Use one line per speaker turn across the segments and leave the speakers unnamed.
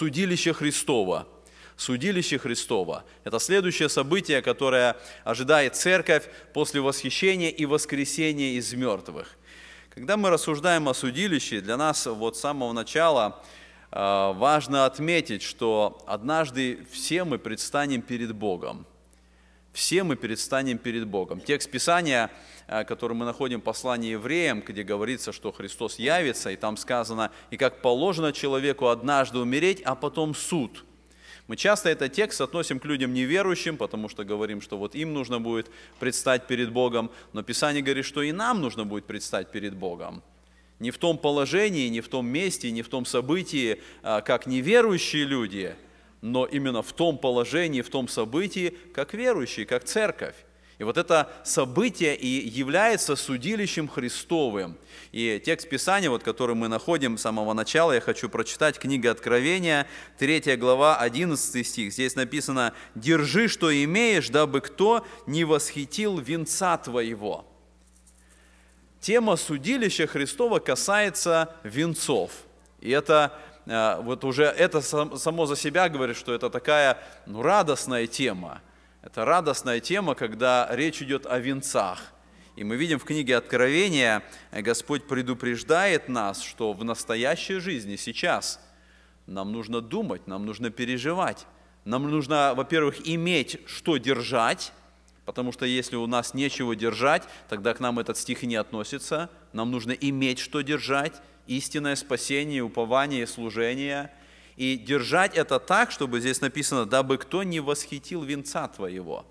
Судилище Христова. Судилище Христова. Это следующее событие, которое ожидает церковь после восхищения и воскресения из мертвых. Когда мы рассуждаем о судилище, для нас вот с самого начала э, важно отметить, что однажды все мы предстанем перед Богом все мы предстанем перед Богом. Текст Писания, э, который мы находим в послании евреям, где говорится, что Христос явится, и там сказано, и как положено человеку однажды умереть, а потом суд. Мы часто этот текст относим к людям неверующим, потому что говорим, что вот им нужно будет предстать перед Богом, но Писание говорит, что и нам нужно будет предстать перед Богом. Не в том положении, не в том месте, не в том событии, э, как неверующие люди – но именно в том положении, в том событии, как верующие, как церковь. И вот это событие и является судилищем Христовым. И текст Писания, вот, который мы находим с самого начала, я хочу прочитать, книга Откровения, 3 глава, 11 стих. Здесь написано «Держи, что имеешь, дабы кто не восхитил венца твоего». Тема судилища Христова касается венцов. И это Э, вот уже это само за себя говорит, что это такая ну, радостная тема. Это радостная тема, когда речь идет о венцах. И мы видим в книге Откровения, э, Господь предупреждает нас, что в настоящей жизни, сейчас, нам нужно думать, нам нужно переживать. Нам нужно, во-первых, иметь что держать, Потому что если у нас нечего держать, тогда к нам этот стих и не относится. Нам нужно иметь что держать истинное спасение, упование, служение, и держать это так, чтобы здесь написано, дабы кто не восхитил венца твоего.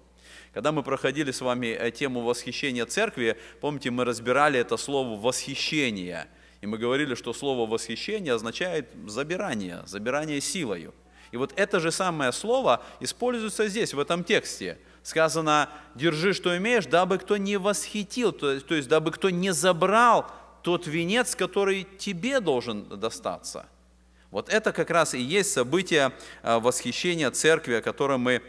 Когда мы проходили с вами э, тему восхищения церкви, помните, мы разбирали это слово «восхищение», и мы говорили, что слово «восхищение» означает забирание, забирание силою. И вот это же самое слово используется здесь, в этом тексте. Сказано «держи, что имеешь, дабы кто не восхитил», то есть, то есть дабы кто не забрал тот венец, который тебе должен достаться. Вот это как раз и есть событие а, восхищения церкви, о котором мы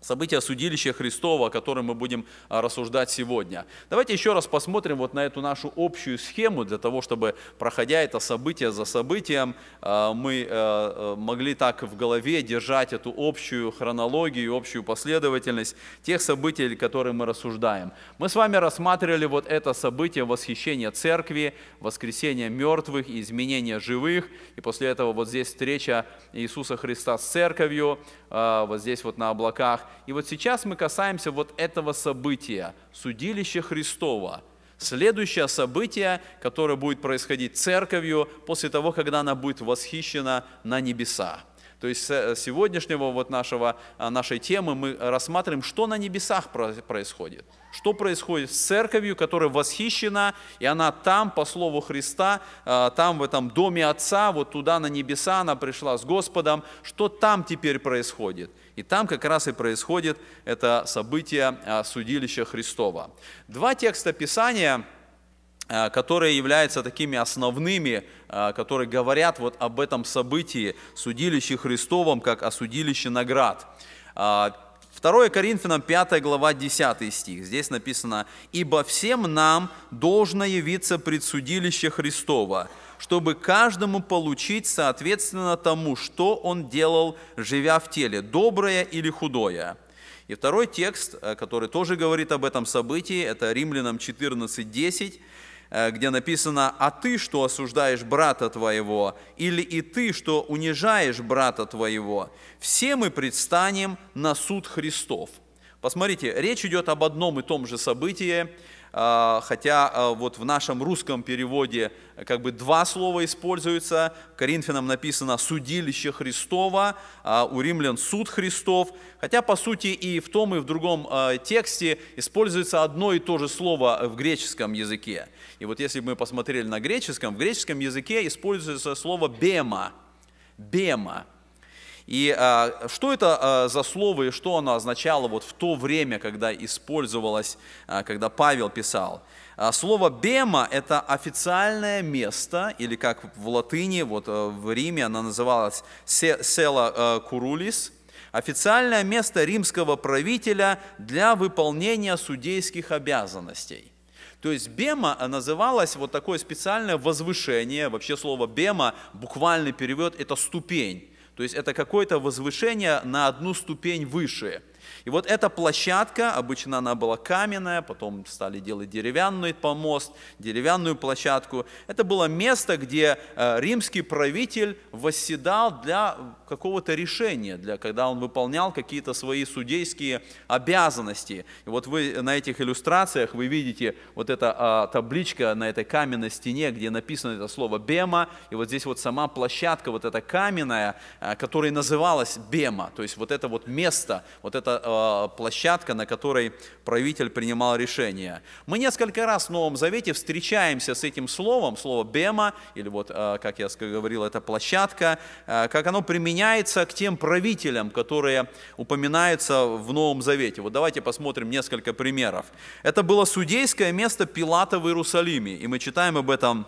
события судилища Христова, о котором мы будем а, рассуждать сегодня. Давайте еще раз посмотрим вот на эту нашу общую схему, для того, чтобы, проходя это событие за событием, а, мы а, могли так в голове держать эту общую хронологию, общую последовательность тех событий, которые мы рассуждаем. Мы с вами рассматривали вот это событие восхищения церкви, воскресения мертвых изменения живых, и после этого вот здесь встреча Иисуса Христа с церковью, вот здесь вот на облаках, и вот сейчас мы касаемся вот этого события, судилища Христова. Следующее событие, которое будет происходить церковью после того, когда она будет восхищена на небеса. То есть с э, сегодняшнего вот нашего, а, нашей темы мы рассматриваем, что на небесах происходит. Что происходит с церковью, которая восхищена, и она там, по слову Христа, а, там в этом доме Отца, вот туда на небеса она пришла с Господом. Что там теперь происходит? И там как раз и происходит это событие а, судилища Христова. Два текста Писания а, которые являются такими основными, а, которые говорят вот об этом событии, судилище Христовом, как о судилище наград. 2 Коринфянам 5 глава 10 стих. Здесь написано, «Ибо всем нам должно явиться предсудилище Христова, чтобы каждому получить соответственно тому, что он делал, живя в теле, доброе или худое». И второй текст, э, который тоже говорит об этом событии, это Римлянам 14.10. Э, где написано, «А ты, что осуждаешь брата твоего, или и ты, что унижаешь брата твоего, все мы предстанем на суд Христов». Посмотрите, речь идет об одном и том же событии, а, хотя а, вот в нашем русском переводе э, как бы два слова используются. Коринфянам написано «судилище Христова», у римлян «суд Христов». Хотя, по сути, и в том, и в другом а, тексте используется одно и то же слово в греческом языке. И вот если бы мы посмотрели на греческом, в греческом языке используется слово «бема», «бема», и а, что это а, за слово и что оно означало вот в то время, когда использовалось, а, когда Павел писал? А, слово «бема» – это официальное место, или как в латыни, вот а, в Риме она называлась «села а, курулис», официальное место римского правителя для выполнения судейских обязанностей. То есть бема называлась вот такое специальное возвышение, вообще слово бема, буквальный перевод – это ступень. То есть это какое-то возвышение на одну ступень выше. И вот эта площадка, обычно она была каменная, потом стали делать деревянный помост, деревянную площадку. Это было место, где э, римский правитель восседал для какого-то решения, для, когда он выполнял какие-то свои судейские обязанности. И вот вы на этих иллюстрациях, вы видите вот эта а, табличка на этой каменной стене, где написано это слово «бема», и вот здесь вот сама площадка вот эта каменная, а, э, которая называлась «бема», то есть вот это вот место, вот это Э, площадка, на которой правитель принимал решения. Мы несколько раз в Новом Завете встречаемся с этим словом, слово «бема», или вот, э, как я говорил, это площадка, э, как оно применяется к тем правителям, которые упоминаются в Новом Завете. Вот давайте посмотрим несколько примеров. Это было судейское место Пилата в Иерусалиме, и мы читаем об этом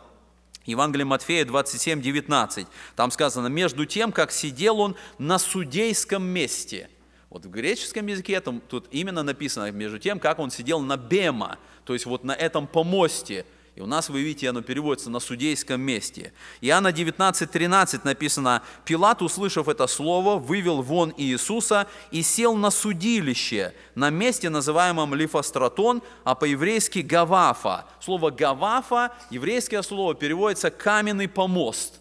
Евангелие Матфея 27, 19. Там сказано, между тем, как сидел он на судейском месте, вот в греческом языке там, тут именно написано между тем, как он сидел на бема, то есть вот на этом помосте. И у нас, вы видите, оно переводится на судейском месте. Иоанна 19:13 написано, «Пилат, услышав это слово, вывел вон Иисуса и сел на судилище, на месте, называемом Лифостратон, а по-еврейски Гавафа». Слово «Гавафа», еврейское слово, переводится «каменный помост».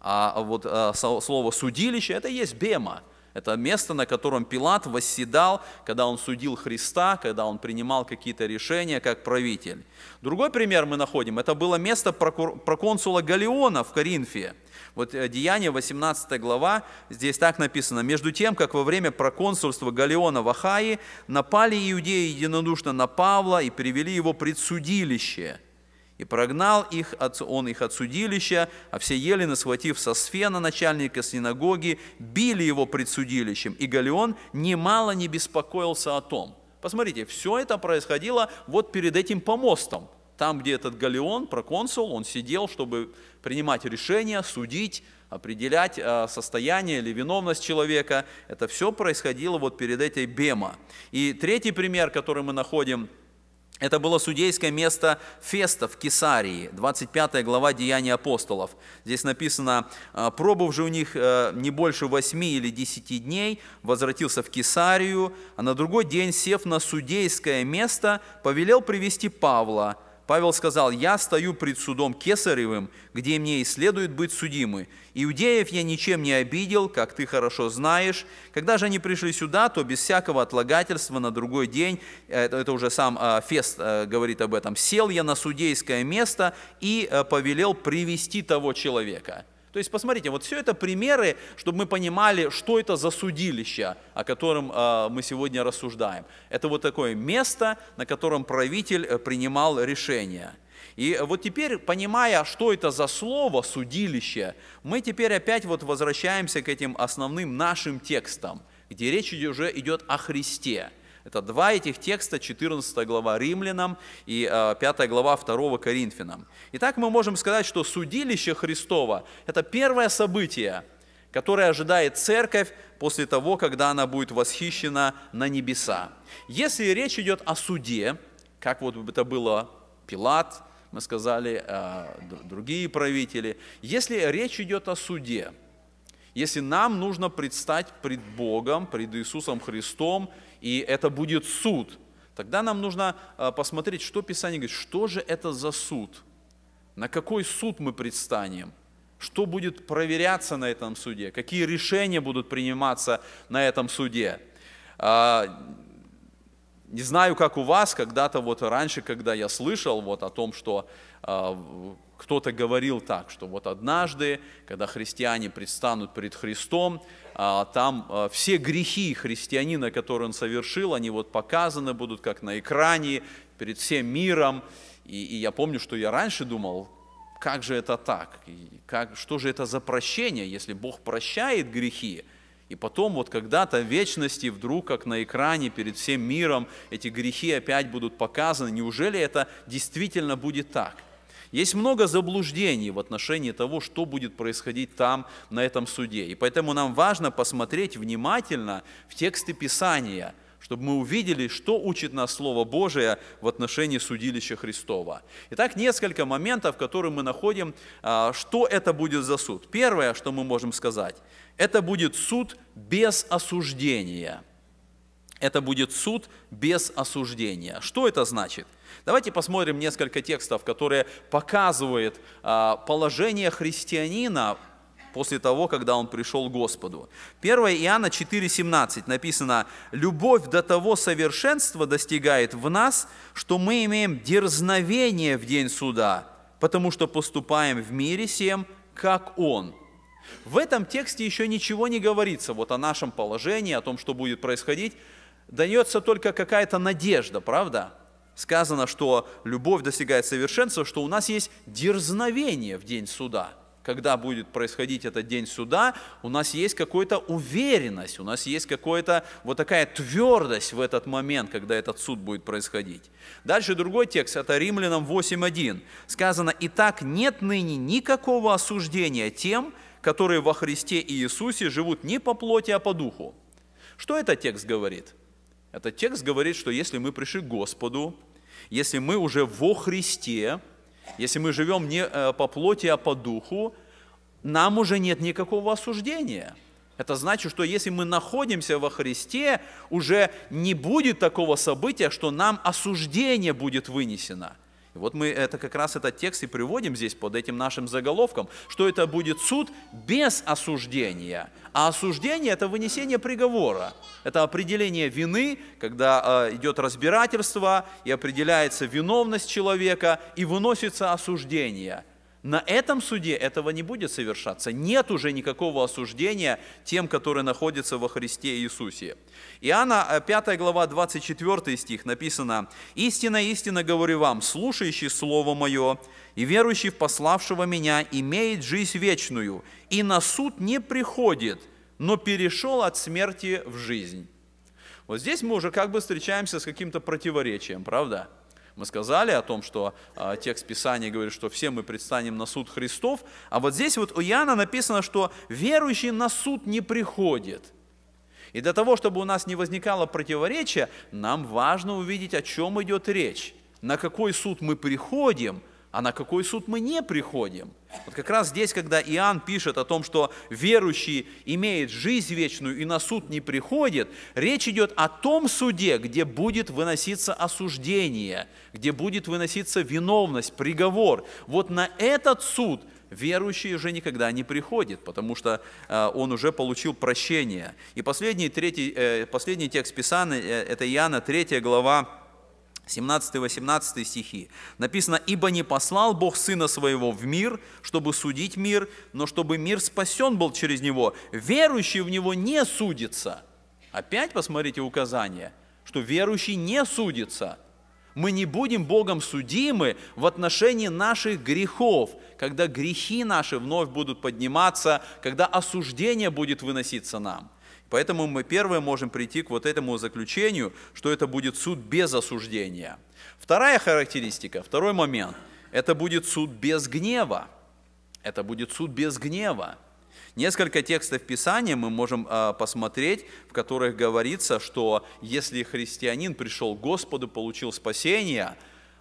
А вот а, слово «судилище» – это и есть «бема». Это место, на котором Пилат восседал, когда он судил Христа, когда он принимал какие-то решения как правитель. Другой пример мы находим, это было место проконсула Галиона в Коринфе. Вот э, Деяние 18 глава, здесь так написано. «Между тем, как во время проконсульства Галиона в Ахаи напали иудеи единодушно на Павла и привели его пред судилище». И прогнал их, он их от судилища, а все ели, насватив со сфена начальника синагоги, били его пред судилищем. И Галеон немало не беспокоился о том. Посмотрите, все это происходило вот перед этим помостом. Там, где этот Галеон, проконсул, он сидел, чтобы принимать решения, судить, определять а, состояние или виновность человека. Это все происходило вот перед этой бема. И третий пример, который мы находим – это было судейское место Феста в Кесарии, 25 глава Деяний апостолов. Здесь написано, «А, пробыв же у них э, не больше восьми или десяти дней, возвратился в Кесарию, а на другой день, сев на судейское место, повелел привести Павла – Павел сказал, «Я стою пред судом Кесаревым, где мне и следует быть судимы. Иудеев я ничем не обидел, как ты хорошо знаешь. Когда же они пришли сюда, то без всякого отлагательства на другой день, э, это, это уже сам э, Фест э, говорит об этом, сел я на судейское место и повелел привести того человека». То есть, посмотрите, вот все это примеры, чтобы мы понимали, что это за судилище, о котором э, мы сегодня рассуждаем. Это вот такое место, на котором правитель э, принимал решения. И вот теперь, понимая, что это за слово «судилище», мы теперь опять вот возвращаемся к этим основным нашим текстам, где речь уже идет о Христе – это два этих текста, 14 глава Римлянам и 5 э, глава 2 Коринфянам. Итак, мы можем сказать, что судилище Христова – это первое событие, которое ожидает церковь после того, когда она будет восхищена на небеса. Если речь идет о суде, как вот это было Пилат, мы сказали, э, другие правители, если речь идет о суде, если нам нужно предстать пред Богом, пред Иисусом Христом и это будет суд. Тогда нам нужно а, посмотреть, что Писание говорит, что же это за суд, на какой суд мы предстанем, что будет проверяться на этом суде, какие решения будут приниматься на этом суде. А, не знаю, как у вас, когда-то вот раньше, когда я слышал вот о том, что э, кто-то говорил так, что вот однажды, когда христиане предстанут перед Христом, а, там а, все грехи христианина, которые он совершил, они вот показаны будут как на экране перед всем миром. И, и я помню, что я раньше думал, как же это так? И как, что же это за прощение, если Бог прощает грехи? И потом вот когда-то в вечности вдруг, как на экране перед всем миром, эти грехи опять будут показаны. Неужели это действительно будет так? – есть много заблуждений в отношении того, что будет происходить там, на этом суде. И поэтому нам важно посмотреть внимательно в тексты Писания, чтобы мы увидели, что учит нас Слово Божие в отношении судилища Христова. Итак, несколько моментов, которые мы находим, а, что это будет за суд. Первое, что мы можем сказать, это будет суд без осуждения – это будет суд без осуждения. Что это значит? Давайте посмотрим несколько текстов, которые показывают а, положение христианина после того, когда он пришел к Господу. 1 Иоанна 4,17 написано, «Любовь до того совершенства достигает в нас, что мы имеем дерзновение в день суда, потому что поступаем в мире всем, как Он». В этом тексте еще ничего не говорится вот о нашем положении, о том, что будет происходить, дается только какая-то надежда, правда? Сказано, что любовь достигает совершенства, что у нас есть дерзновение в день суда. Когда будет происходить этот день суда, у нас есть какая-то уверенность, у нас есть какая-то вот такая твердость в этот момент, когда этот суд будет происходить. Дальше другой текст, это Римлянам 8.1. Сказано, «Итак, нет ныне никакого осуждения тем, которые во Христе Иисусе живут не по плоти, а по духу». Что этот текст говорит? – этот текст говорит, что если мы пришли к Господу, если мы уже во Христе, если мы живем не э, по плоти, а по духу, нам уже нет никакого осуждения. Это значит, что если мы находимся во Христе, уже не будет такого события, что нам осуждение будет вынесено – и вот мы это как раз этот текст и приводим здесь под этим нашим заголовком, что это будет суд без осуждения. А осуждение – это вынесение приговора, это определение вины, когда э, идет разбирательство и определяется виновность человека и выносится осуждение – на этом суде этого не будет совершаться. Нет уже никакого осуждения тем, которые находятся во Христе Иисусе. Иоанна 5 э, глава 24 стих написано, «Истина, истина говорю вам, слушающий Слово Мое и верующий в пославшего Меня имеет жизнь вечную, и на суд не приходит, но перешел от смерти в жизнь». Вот здесь мы уже как бы встречаемся с каким-то противоречием, правда? Правда? Мы сказали о том, что а, текст Писания говорит, что все мы предстанем на суд Христов, а вот здесь вот у Иоанна написано, что верующий на суд не приходит. И для того, чтобы у нас не возникало противоречия, нам важно увидеть, о чем идет речь, на какой суд мы приходим – а на какой суд мы не приходим. Вот как раз здесь, когда Иоанн пишет о том, что верующий имеет жизнь вечную и на суд не приходит, речь идет о том суде, где будет выноситься осуждение, где будет выноситься виновность, приговор. Вот на этот суд верующий уже никогда не приходит, потому что э, он уже получил прощение. И последний, третий, э, последний текст Писания, э, это Иоанна 3 глава, 17-18 стихи. Написано, «Ибо не послал Бог Сына Своего в мир, чтобы судить мир, но чтобы мир спасен был через Него. Верующий в Него не судится». Опять посмотрите указание, что верующий не судится. Мы не будем Богом судимы в отношении наших грехов, когда грехи наши вновь будут подниматься, когда осуждение будет выноситься нам – Поэтому мы первое можем прийти к вот этому заключению, что это будет суд без осуждения. Вторая характеристика, второй момент, это будет суд без гнева. Это будет суд без гнева. Несколько текстов Писания мы можем а, посмотреть, в которых говорится, что если христианин пришел к Господу, получил спасение,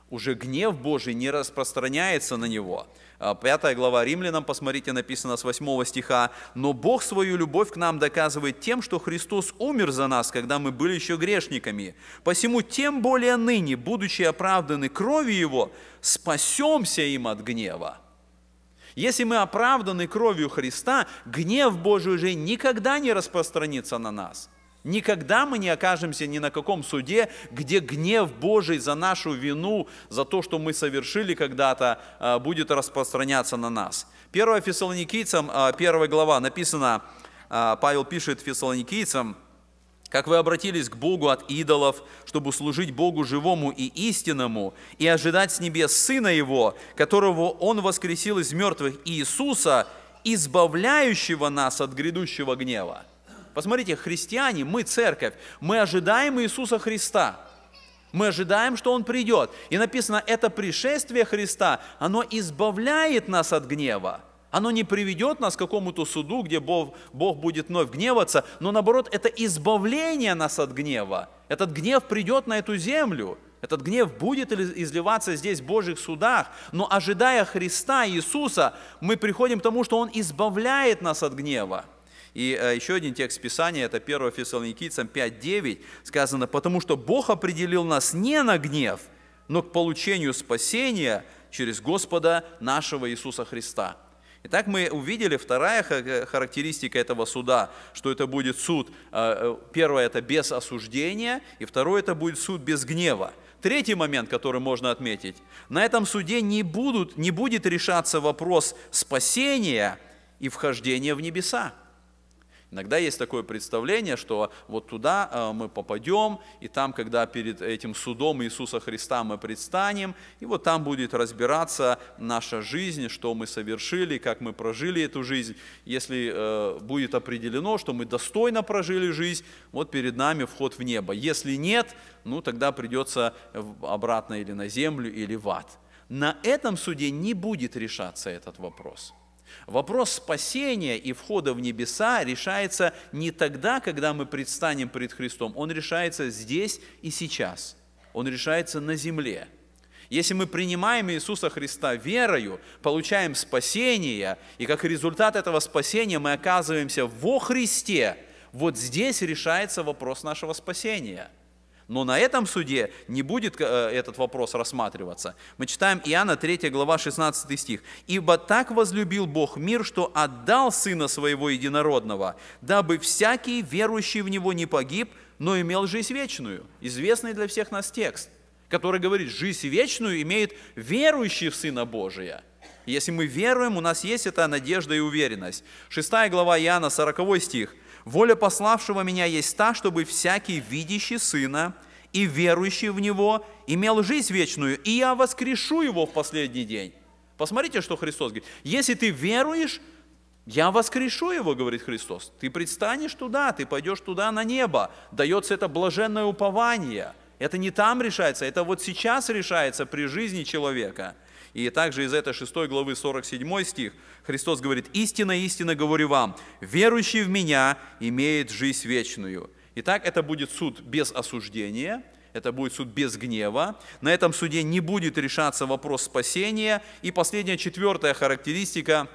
уже гнев Божий не распространяется на него – 5 а, глава Римлянам, посмотрите, написано с 8 стиха. «Но Бог свою любовь к нам доказывает тем, что Христос умер за нас, когда мы были еще грешниками. Посему тем более ныне, будучи оправданы кровью Его, спасемся им от гнева». Если мы оправданы кровью Христа, гнев Божий уже никогда не распространится на нас. Никогда мы не окажемся ни на каком суде, где гнев Божий за нашу вину, за то, что мы совершили когда-то, а, будет распространяться на нас. 1 Фессалоникийцам, 1 а, глава, написано, а, Павел пишет Фессалоникийцам, как вы обратились к Богу от идолов, чтобы служить Богу живому и истинному, и ожидать с небес Сына Его, которого Он воскресил из мертвых Иисуса, избавляющего нас от грядущего гнева. Посмотрите, христиане, мы церковь, мы ожидаем Иисуса Христа. Мы ожидаем, что Он придет. И написано, это пришествие Христа, оно избавляет нас от гнева. Оно не приведет нас к какому-то суду, где Бог, Бог будет вновь гневаться, но наоборот, это избавление нас от гнева. Этот гнев придет на эту землю. Этот гнев будет изливаться здесь в Божьих судах, но ожидая Христа, Иисуса, мы приходим к тому, что Он избавляет нас от гнева. И э, еще один текст Писания, это 1 Фессалоникийцам 5.9, сказано, «Потому что Бог определил нас не на гнев, но к получению спасения через Господа нашего Иисуса Христа». Итак, мы увидели вторая э, характеристика этого суда, что это будет суд, э, первое – это без осуждения, и второе – это будет суд без гнева. Третий момент, который можно отметить. На этом суде не, будут, не будет решаться вопрос спасения и вхождения в небеса. Иногда есть такое представление, что вот туда э, мы попадем, и там, когда перед этим судом Иисуса Христа мы предстанем, и вот там будет разбираться наша жизнь, что мы совершили, как мы прожили эту жизнь. Если э, будет определено, что мы достойно прожили жизнь, вот перед нами вход в небо. Если нет, ну тогда придется обратно или на землю, или в ад. На этом суде не будет решаться этот вопрос – Вопрос спасения и входа в небеса решается не тогда, когда мы предстанем пред Христом, он решается здесь и сейчас, он решается на земле. Если мы принимаем Иисуса Христа верою, получаем спасение, и как результат этого спасения мы оказываемся во Христе, вот здесь решается вопрос нашего спасения – но на этом суде не будет э, этот вопрос рассматриваться. Мы читаем Иоанна 3 глава 16 стих. «Ибо так возлюбил Бог мир, что отдал Сына Своего Единородного, дабы всякий, верующий в Него, не погиб, но имел жизнь вечную». Известный для всех нас текст, который говорит, «Жизнь вечную имеет верующий в Сына Божия». Если мы веруем, у нас есть эта надежда и уверенность. 6 глава Иоанна, 40 стих. Воля пославшего меня есть та, чтобы всякий видящий Сына и верующий в Него имел жизнь вечную, и я воскрешу его в последний день. Посмотрите, что Христос говорит. Если ты веруешь, я воскрешу его, говорит Христос. Ты предстанешь туда, ты пойдешь туда на небо. Дается это блаженное упование. Это не там решается, это вот сейчас решается при жизни человека – и также из этой 6 главы 47 стих Христос говорит, «Истина, истина говорю вам, верующий в Меня имеет жизнь вечную». Итак, это будет суд без осуждения, это будет суд без гнева. На этом суде не будет решаться вопрос спасения. И последняя, четвертая характеристика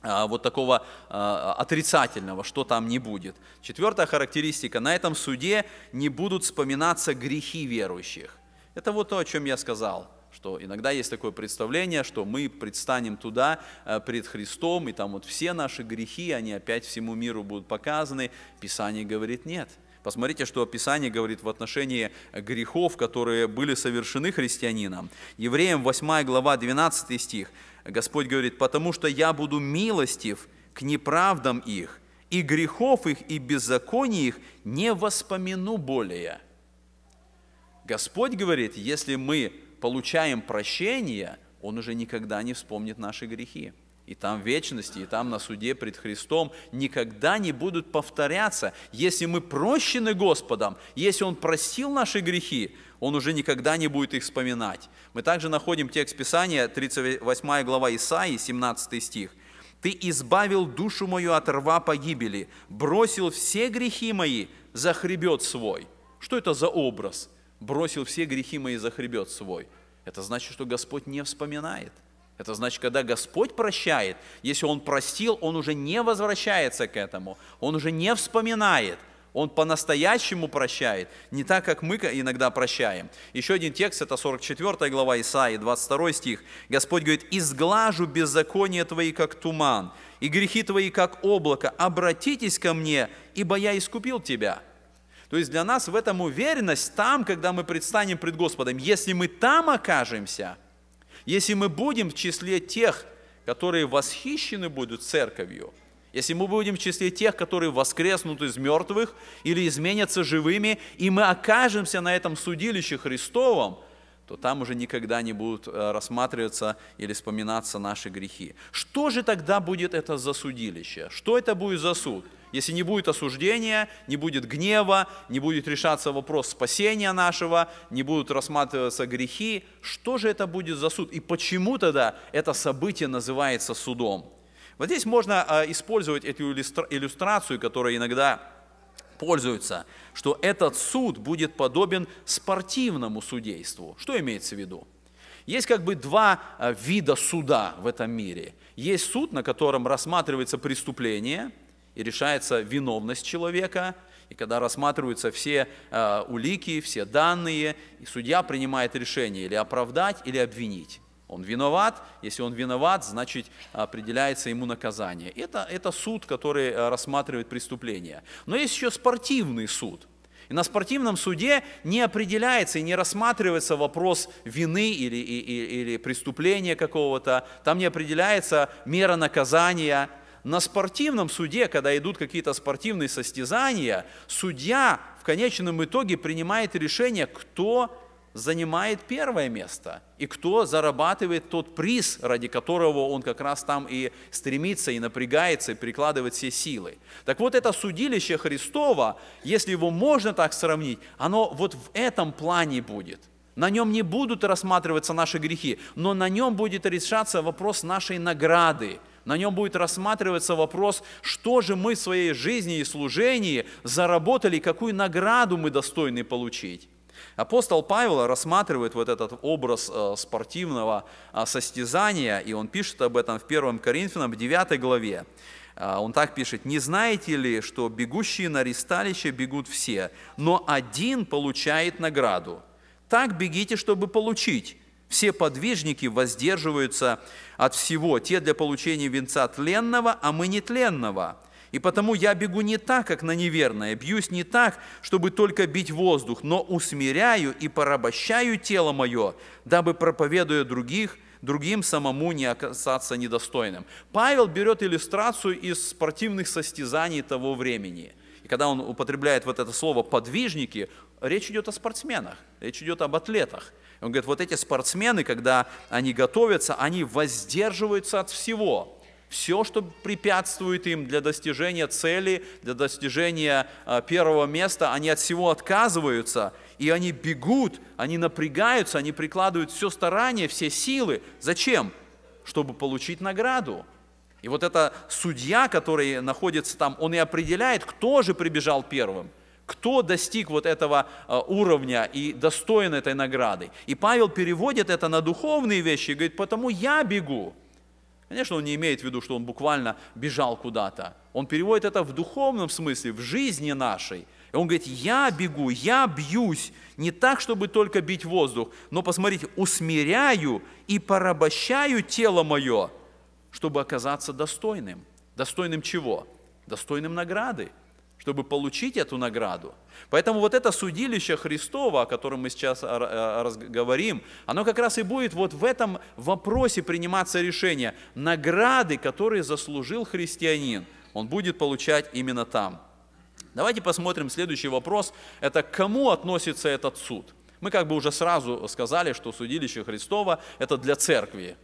а, вот такого а, отрицательного, что там не будет. Четвертая характеристика. На этом суде не будут вспоминаться грехи верующих. Это вот то, о чем я сказал. Что иногда есть такое представление, что мы предстанем туда э, пред Христом, и там вот все наши грехи, они опять всему миру будут показаны. Писание говорит нет. Посмотрите, что Писание говорит в отношении грехов, которые были совершены христианином. Евреям 8 глава 12 стих. Господь говорит, «Потому что я буду милостив к неправдам их, и грехов их, и беззаконий их не воспомяну более». Господь говорит, если мы получаем прощение, Он уже никогда не вспомнит наши грехи. И там в вечности, и там на суде пред Христом никогда не будут повторяться. Если мы прощены Господом, если Он простил наши грехи, Он уже никогда не будет их вспоминать. Мы также находим текст Писания, 38 глава Исаии, 17 стих. «Ты избавил душу мою от рва погибели, бросил все грехи мои за хребет свой». Что это за образ? бросил все грехи мои за хребет свой. Это значит, что Господь не вспоминает. Это значит, когда Господь прощает, если Он простил, Он уже не возвращается к этому, Он уже не вспоминает, Он по-настоящему прощает, не так, как мы иногда прощаем. Еще один текст, это 44 глава Исаии, 22 стих. Господь говорит, «Изглажу беззаконие твои, как туман, и грехи твои, как облако. Обратитесь ко мне, ибо я искупил тебя». То есть для нас в этом уверенность там, когда мы предстанем пред Господом. Если мы там окажемся, если мы будем в числе тех, которые восхищены будут церковью, если мы будем в числе тех, которые воскреснут из мертвых или изменятся живыми, и мы окажемся на этом судилище Христовом, то там уже никогда не будут э, рассматриваться или вспоминаться наши грехи. Что же тогда будет это за судилище? Что это будет за суд? Если не будет осуждения, не будет гнева, не будет решаться вопрос спасения нашего, не будут рассматриваться грехи, что же это будет за суд? И почему тогда это событие называется судом? Вот здесь можно а, использовать эту иллюстрацию, которая иногда пользуется, что этот суд будет подобен спортивному судейству. Что имеется в виду? Есть как бы два а, вида суда в этом мире. Есть суд, на котором рассматривается преступление – и решается виновность человека, и когда рассматриваются все э, улики, все данные, и судья принимает решение или оправдать, или обвинить. Он виноват, если он виноват, значит определяется ему наказание. Это, это суд, который э, рассматривает преступление. Но есть еще спортивный суд. И на спортивном суде не определяется и не рассматривается вопрос вины или, или, или преступления какого-то, там не определяется мера наказания, на спортивном суде, когда идут какие-то спортивные состязания, судья в конечном итоге принимает решение, кто занимает первое место и кто зарабатывает тот приз, ради которого он как раз там и стремится, и напрягается, и прикладывает все силы. Так вот, это судилище Христова, если его можно так сравнить, оно вот в этом плане будет – на нем не будут рассматриваться наши грехи, но на нем будет решаться вопрос нашей награды, на нем будет рассматриваться вопрос, что же мы в своей жизни и служении заработали, какую награду мы достойны получить. Апостол Павел рассматривает вот этот образ э, спортивного э, состязания, и он пишет об этом в 1 Коринфянам, в 9 главе. Э, он так пишет, «Не знаете ли, что бегущие на ристалище бегут все, но один получает награду? Так бегите, чтобы получить. Все подвижники воздерживаются от всего, те для получения венца тленного, а мы нетленного. И потому я бегу не так, как на неверное, бьюсь не так, чтобы только бить воздух, но усмиряю и порабощаю тело мое, дабы, проповедуя других, другим самому не оказаться недостойным. Павел берет иллюстрацию из спортивных состязаний того времени – когда он употребляет вот это слово «подвижники», речь идет о спортсменах, речь идет об атлетах. Он говорит, вот эти спортсмены, когда они готовятся, они воздерживаются от всего. Все, что препятствует им для достижения цели, для достижения а, первого места, они от всего отказываются, и они бегут, они напрягаются, они прикладывают все старания, все силы. Зачем? Чтобы получить награду, и вот это судья, который находится там, он и определяет, кто же прибежал первым, кто достиг вот этого э, уровня и достоин этой награды. И Павел переводит это на духовные вещи и говорит, потому я бегу. Конечно, он не имеет в виду, что он буквально бежал куда-то. Он переводит это в духовном смысле, в жизни нашей. И он говорит, я бегу, я бьюсь, не так, чтобы только бить воздух, но, посмотрите, усмиряю и порабощаю тело мое – чтобы оказаться достойным. Достойным чего? Достойным награды, чтобы получить эту награду. Поэтому вот это судилище Христова, о котором мы сейчас а, а, говорим, оно как раз и будет вот в этом вопросе приниматься решение. Награды, которые заслужил христианин, он будет получать именно там. Давайте посмотрим следующий вопрос. Это к кому относится этот суд? Мы как бы уже сразу сказали, что судилище Христова – это для церкви,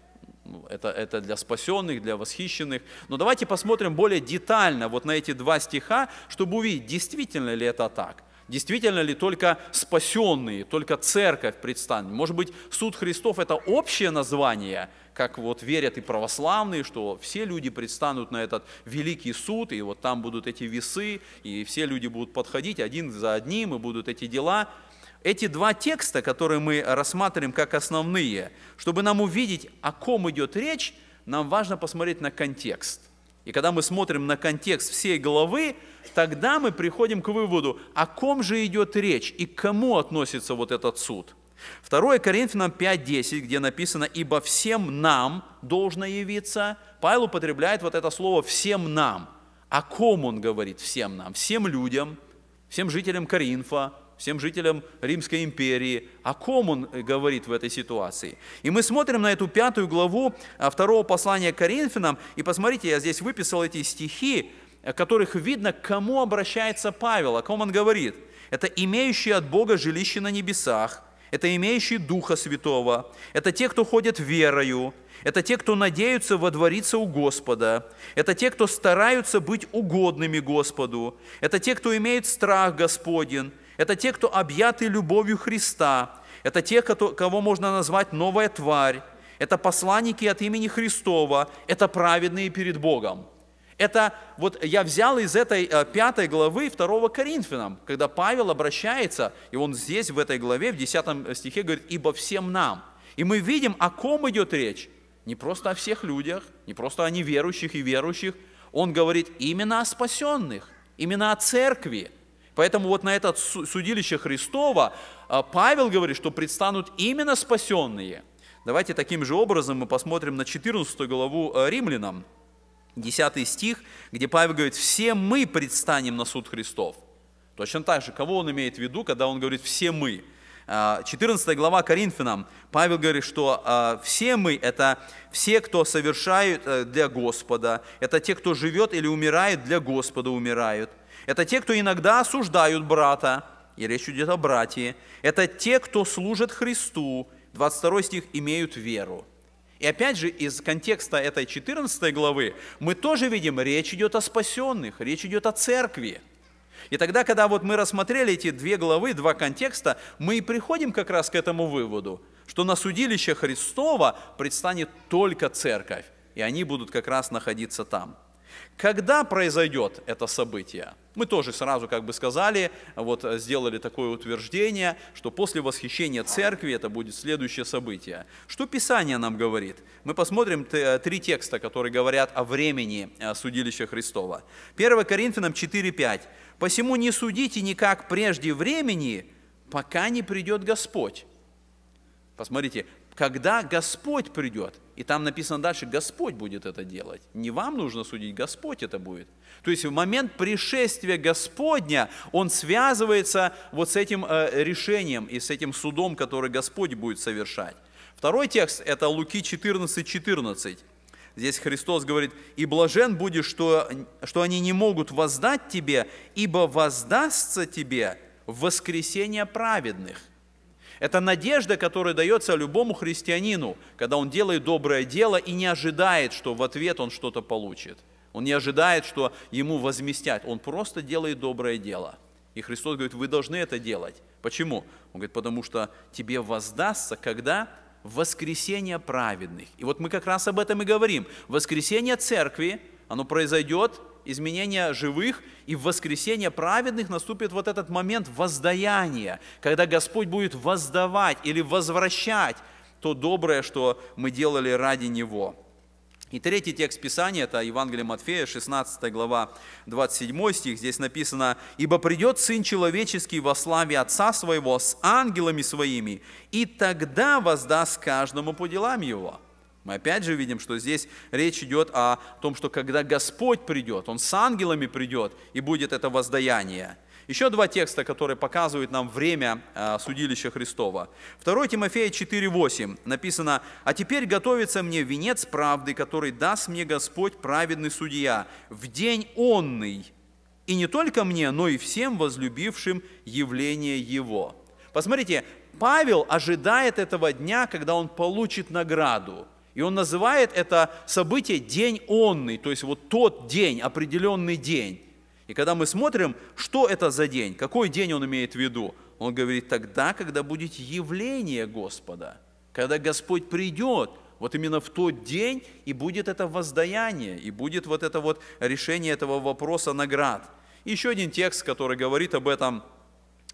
это, это для спасенных, для восхищенных. Но давайте посмотрим более детально вот на эти два стиха, чтобы увидеть, действительно ли это так. Действительно ли только спасенные, только церковь предстанет? Может быть, суд Христов – это общее название, как вот верят и православные, что все люди предстанут на этот великий суд, и вот там будут эти весы, и все люди будут подходить один за одним, и будут эти дела – эти два текста, которые мы рассматриваем как основные, чтобы нам увидеть, о ком идет речь, нам важно посмотреть на контекст. И когда мы смотрим на контекст всей главы, тогда мы приходим к выводу, о ком же идет речь и к кому относится вот этот суд. 2 Коринфянам 5.10, где написано «Ибо всем нам должно явиться», Павел употребляет вот это слово «всем нам». О ком он говорит «всем нам»? Всем людям, всем жителям Коринфа, всем жителям Римской империи, о ком он э, говорит в этой ситуации. И мы смотрим на эту пятую главу э, второго послания к Коринфянам, и посмотрите, я здесь выписал эти стихи, которых видно, к кому обращается Павел, о ком он говорит. Это имеющие от Бога жилище на небесах, это имеющие Духа Святого, это те, кто ходят верою, это те, кто надеются водвориться у Господа, это те, кто стараются быть угодными Господу, это те, кто имеет страх Господен – это те, кто объяты любовью Христа. Это те, кого можно назвать новая тварь. Это посланники от имени Христова. Это праведные перед Богом. Это вот я взял из этой э, пятой главы 2 Коринфянам, когда Павел обращается, и он здесь в этой главе, в 10 стихе говорит, «Ибо всем нам». И мы видим, о ком идет речь. Не просто о всех людях, не просто о неверующих и верующих. Он говорит именно о спасенных, именно о церкви – Поэтому вот на это судилище Христова а, Павел говорит, что предстанут именно спасенные. Давайте таким же образом мы посмотрим на 14 главу а, Римлянам, 10 стих, где Павел говорит, «Все мы предстанем на суд Христов». Точно так же, кого он имеет в виду, когда он говорит «все мы». 14 а, глава Коринфянам, Павел говорит, что все мы – это все, кто совершают э, для Господа, это те, кто живет или умирает для Господа умирают – это те, кто иногда осуждают брата, и речь идет о братье. Это те, кто служит Христу, 22 стих, имеют веру. И опять же, из контекста этой 14 главы мы тоже видим, речь идет о спасенных, речь идет о церкви. И тогда, когда вот мы рассмотрели эти две главы, два контекста, мы и приходим как раз к этому выводу, что на судилище Христова предстанет только церковь, и они будут как раз находиться там. Когда произойдет это событие? Мы тоже сразу как бы сказали, вот э, сделали такое утверждение, что после восхищения церкви это будет следующее событие. Что Писание нам говорит? Мы посмотрим э, три текста, которые говорят о времени э, судилища Христова. 1 Коринфянам 4.5. «Посему не судите никак прежде времени, пока не придет Господь». Посмотрите, когда Господь придет, и там написано дальше, Господь будет это делать. Не вам нужно судить, Господь это будет. То есть в момент пришествия Господня он связывается вот с этим э, решением и с этим судом, который Господь будет совершать. Второй текст – это Луки 14:14. 14. Здесь Христос говорит, «И блажен будешь, что, что они не могут воздать тебе, ибо воздастся тебе воскресение праведных». Это надежда, которая дается любому христианину, когда он делает доброе дело и не ожидает, что в ответ он что-то получит. Он не ожидает, что ему возместят. Он просто делает доброе дело. И Христос говорит, вы должны это делать. Почему? Он говорит, потому что тебе воздастся, когда воскресение праведных. И вот мы как раз об этом и говорим. Воскресение церкви – оно произойдет, изменение живых, и в воскресение праведных наступит вот этот момент воздаяния, когда Господь будет воздавать или возвращать то доброе, что мы делали ради Него. И третий текст Писания, это Евангелие Матфея, 16 глава, 27 стих. Здесь написано, «Ибо придет Сын Человеческий во славе Отца Своего с ангелами Своими, и тогда воздаст каждому по делам Его». Мы опять же видим, что здесь речь идет о том, что когда Господь придет, Он с ангелами придет, и будет это воздаяние. Еще два текста, которые показывают нам время э, судилища Христова. 2 Тимофея 4,8 написано, «А теперь готовится мне венец правды, который даст мне Господь праведный судья, в день онный, и не только мне, но и всем возлюбившим явление Его». Посмотрите, Павел ожидает этого дня, когда он получит награду – и он называет это событие день онный, то есть вот тот день, определенный день. И когда мы смотрим, что это за день, какой день он имеет в виду, он говорит, тогда, когда будет явление Господа, когда Господь придет, вот именно в тот день и будет это воздаяние, и будет вот это вот решение этого вопроса наград. И еще один текст, который говорит об этом,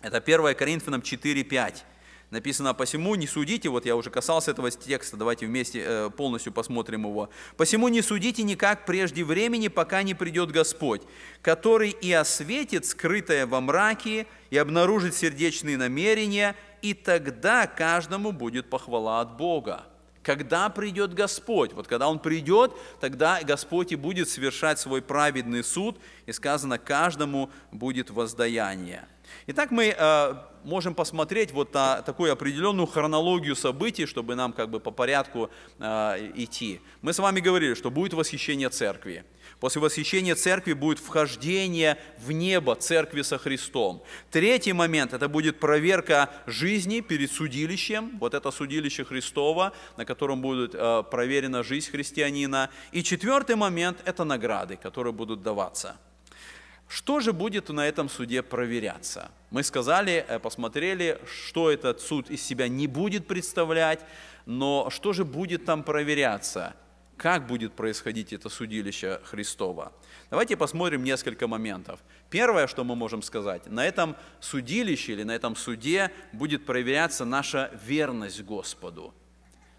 это 1 Коринфянам 4, 5. Написано «посему не судите», вот я уже касался этого текста, давайте вместе э, полностью посмотрим его. «Посему не судите никак прежде времени, пока не придет Господь, который и осветит скрытое во мраке, и обнаружит сердечные намерения, и тогда каждому будет похвала от Бога». Когда придет Господь? Вот когда Он придет, тогда Господь и будет совершать свой праведный суд, и сказано, каждому будет воздаяние. Итак, мы э, можем посмотреть вот на такую определенную хронологию событий, чтобы нам как бы по порядку э, идти. Мы с вами говорили, что будет восхищение церкви. После восхищения церкви будет вхождение в небо церкви со Христом. Третий момент – это будет проверка жизни перед судилищем. Вот это судилище Христова, на котором будет э, проверена жизнь христианина. И четвертый момент – это награды, которые будут даваться. Что же будет на этом суде проверяться? Мы сказали, э, посмотрели, что этот суд из себя не будет представлять, но что же будет там проверяться? Как будет происходить это судилище Христова? Давайте посмотрим несколько моментов. Первое, что мы можем сказать, на этом судилище или на этом суде будет проверяться наша верность Господу.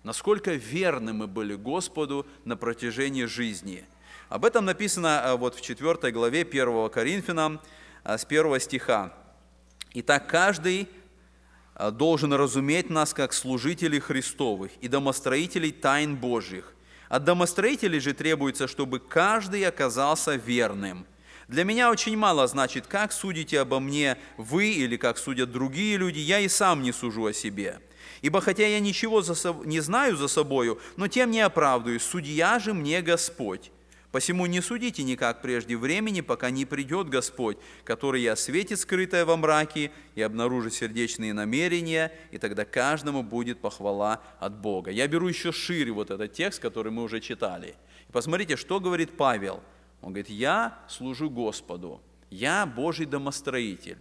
Насколько верны мы были Господу на протяжении жизни – об этом написано э, вот в 4 главе 1 Коринфянам э, с 1 стиха. «Итак, каждый э, должен разуметь нас как служителей Христовых и домостроителей тайн Божьих. От домостроителей же требуется, чтобы каждый оказался верным». Для меня очень мало значит, как судите обо мне вы или как судят другие люди, я и сам не сужу о себе. Ибо хотя я ничего не знаю за собою, но тем не оправдываюсь, судья же мне Господь. Посему не судите никак прежде времени, пока не придет Господь, который и осветит скрытое во мраке, и обнаружит сердечные намерения, и тогда каждому будет похвала от Бога. Я беру еще шире вот этот текст, который мы уже читали. И посмотрите, что говорит Павел. Он говорит, я служу Господу, я Божий домостроитель.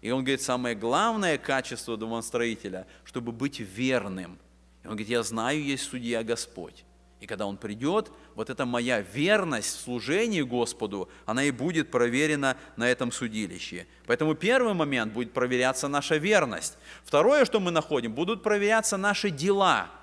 И он говорит, самое главное качество домостроителя, чтобы быть верным. И он говорит, я знаю, есть судья Господь. И когда Он придет, вот эта моя верность в служении Господу, она и будет проверена на этом судилище. Поэтому первый момент будет проверяться наша верность. Второе, что мы находим, будут проверяться наши дела –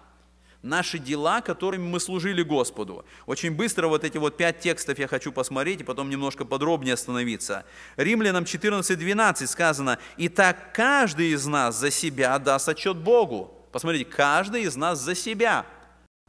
наши дела, которыми мы служили Господу. Очень быстро вот эти вот пять текстов я хочу посмотреть и потом немножко подробнее остановиться. Римлянам 14:12 сказано, и так каждый из нас за себя даст отчет Богу». Посмотрите, каждый из нас за себя –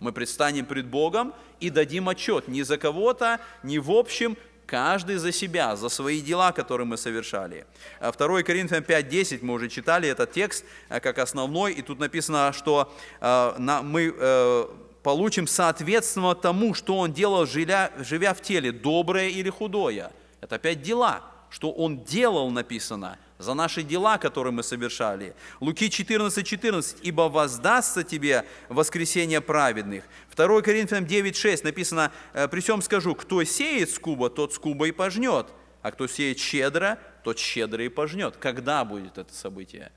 мы предстанем пред Богом и дадим отчет не за кого-то, не в общем, каждый за себя, за свои дела, которые мы совершали. 2 а, Коринфянам 5.10, мы уже читали этот текст а, как основной, и тут написано, что а, мы э, получим соответственно тому, что он делал, живя в теле, доброе или худое. Это опять дела – что Он делал, написано, за наши дела, которые мы совершали. Луки 14:14. 14, «Ибо воздастся тебе воскресение праведных». 2 Коринфянам 9:6 написано, э, «При всем скажу, кто сеет скуба, тот скуба и пожнет, а кто сеет щедро, тот щедро и пожнет». Когда будет это событие?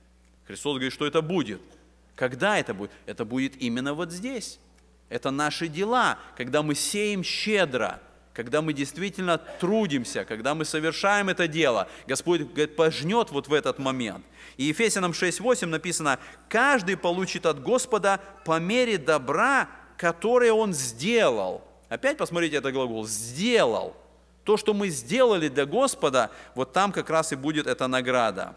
Христос говорит, что это будет. Когда это будет? Это будет именно вот здесь. Это наши дела, когда мы сеем щедро – когда мы действительно трудимся, когда мы совершаем это дело, Господь говорит, пожнет вот в этот момент. И Ефесянам 6.8 написано, «Каждый получит от Господа по мере добра, которое Он сделал». Опять посмотрите этот глагол «сделал». То, что мы сделали для Господа, вот там как раз и будет эта награда.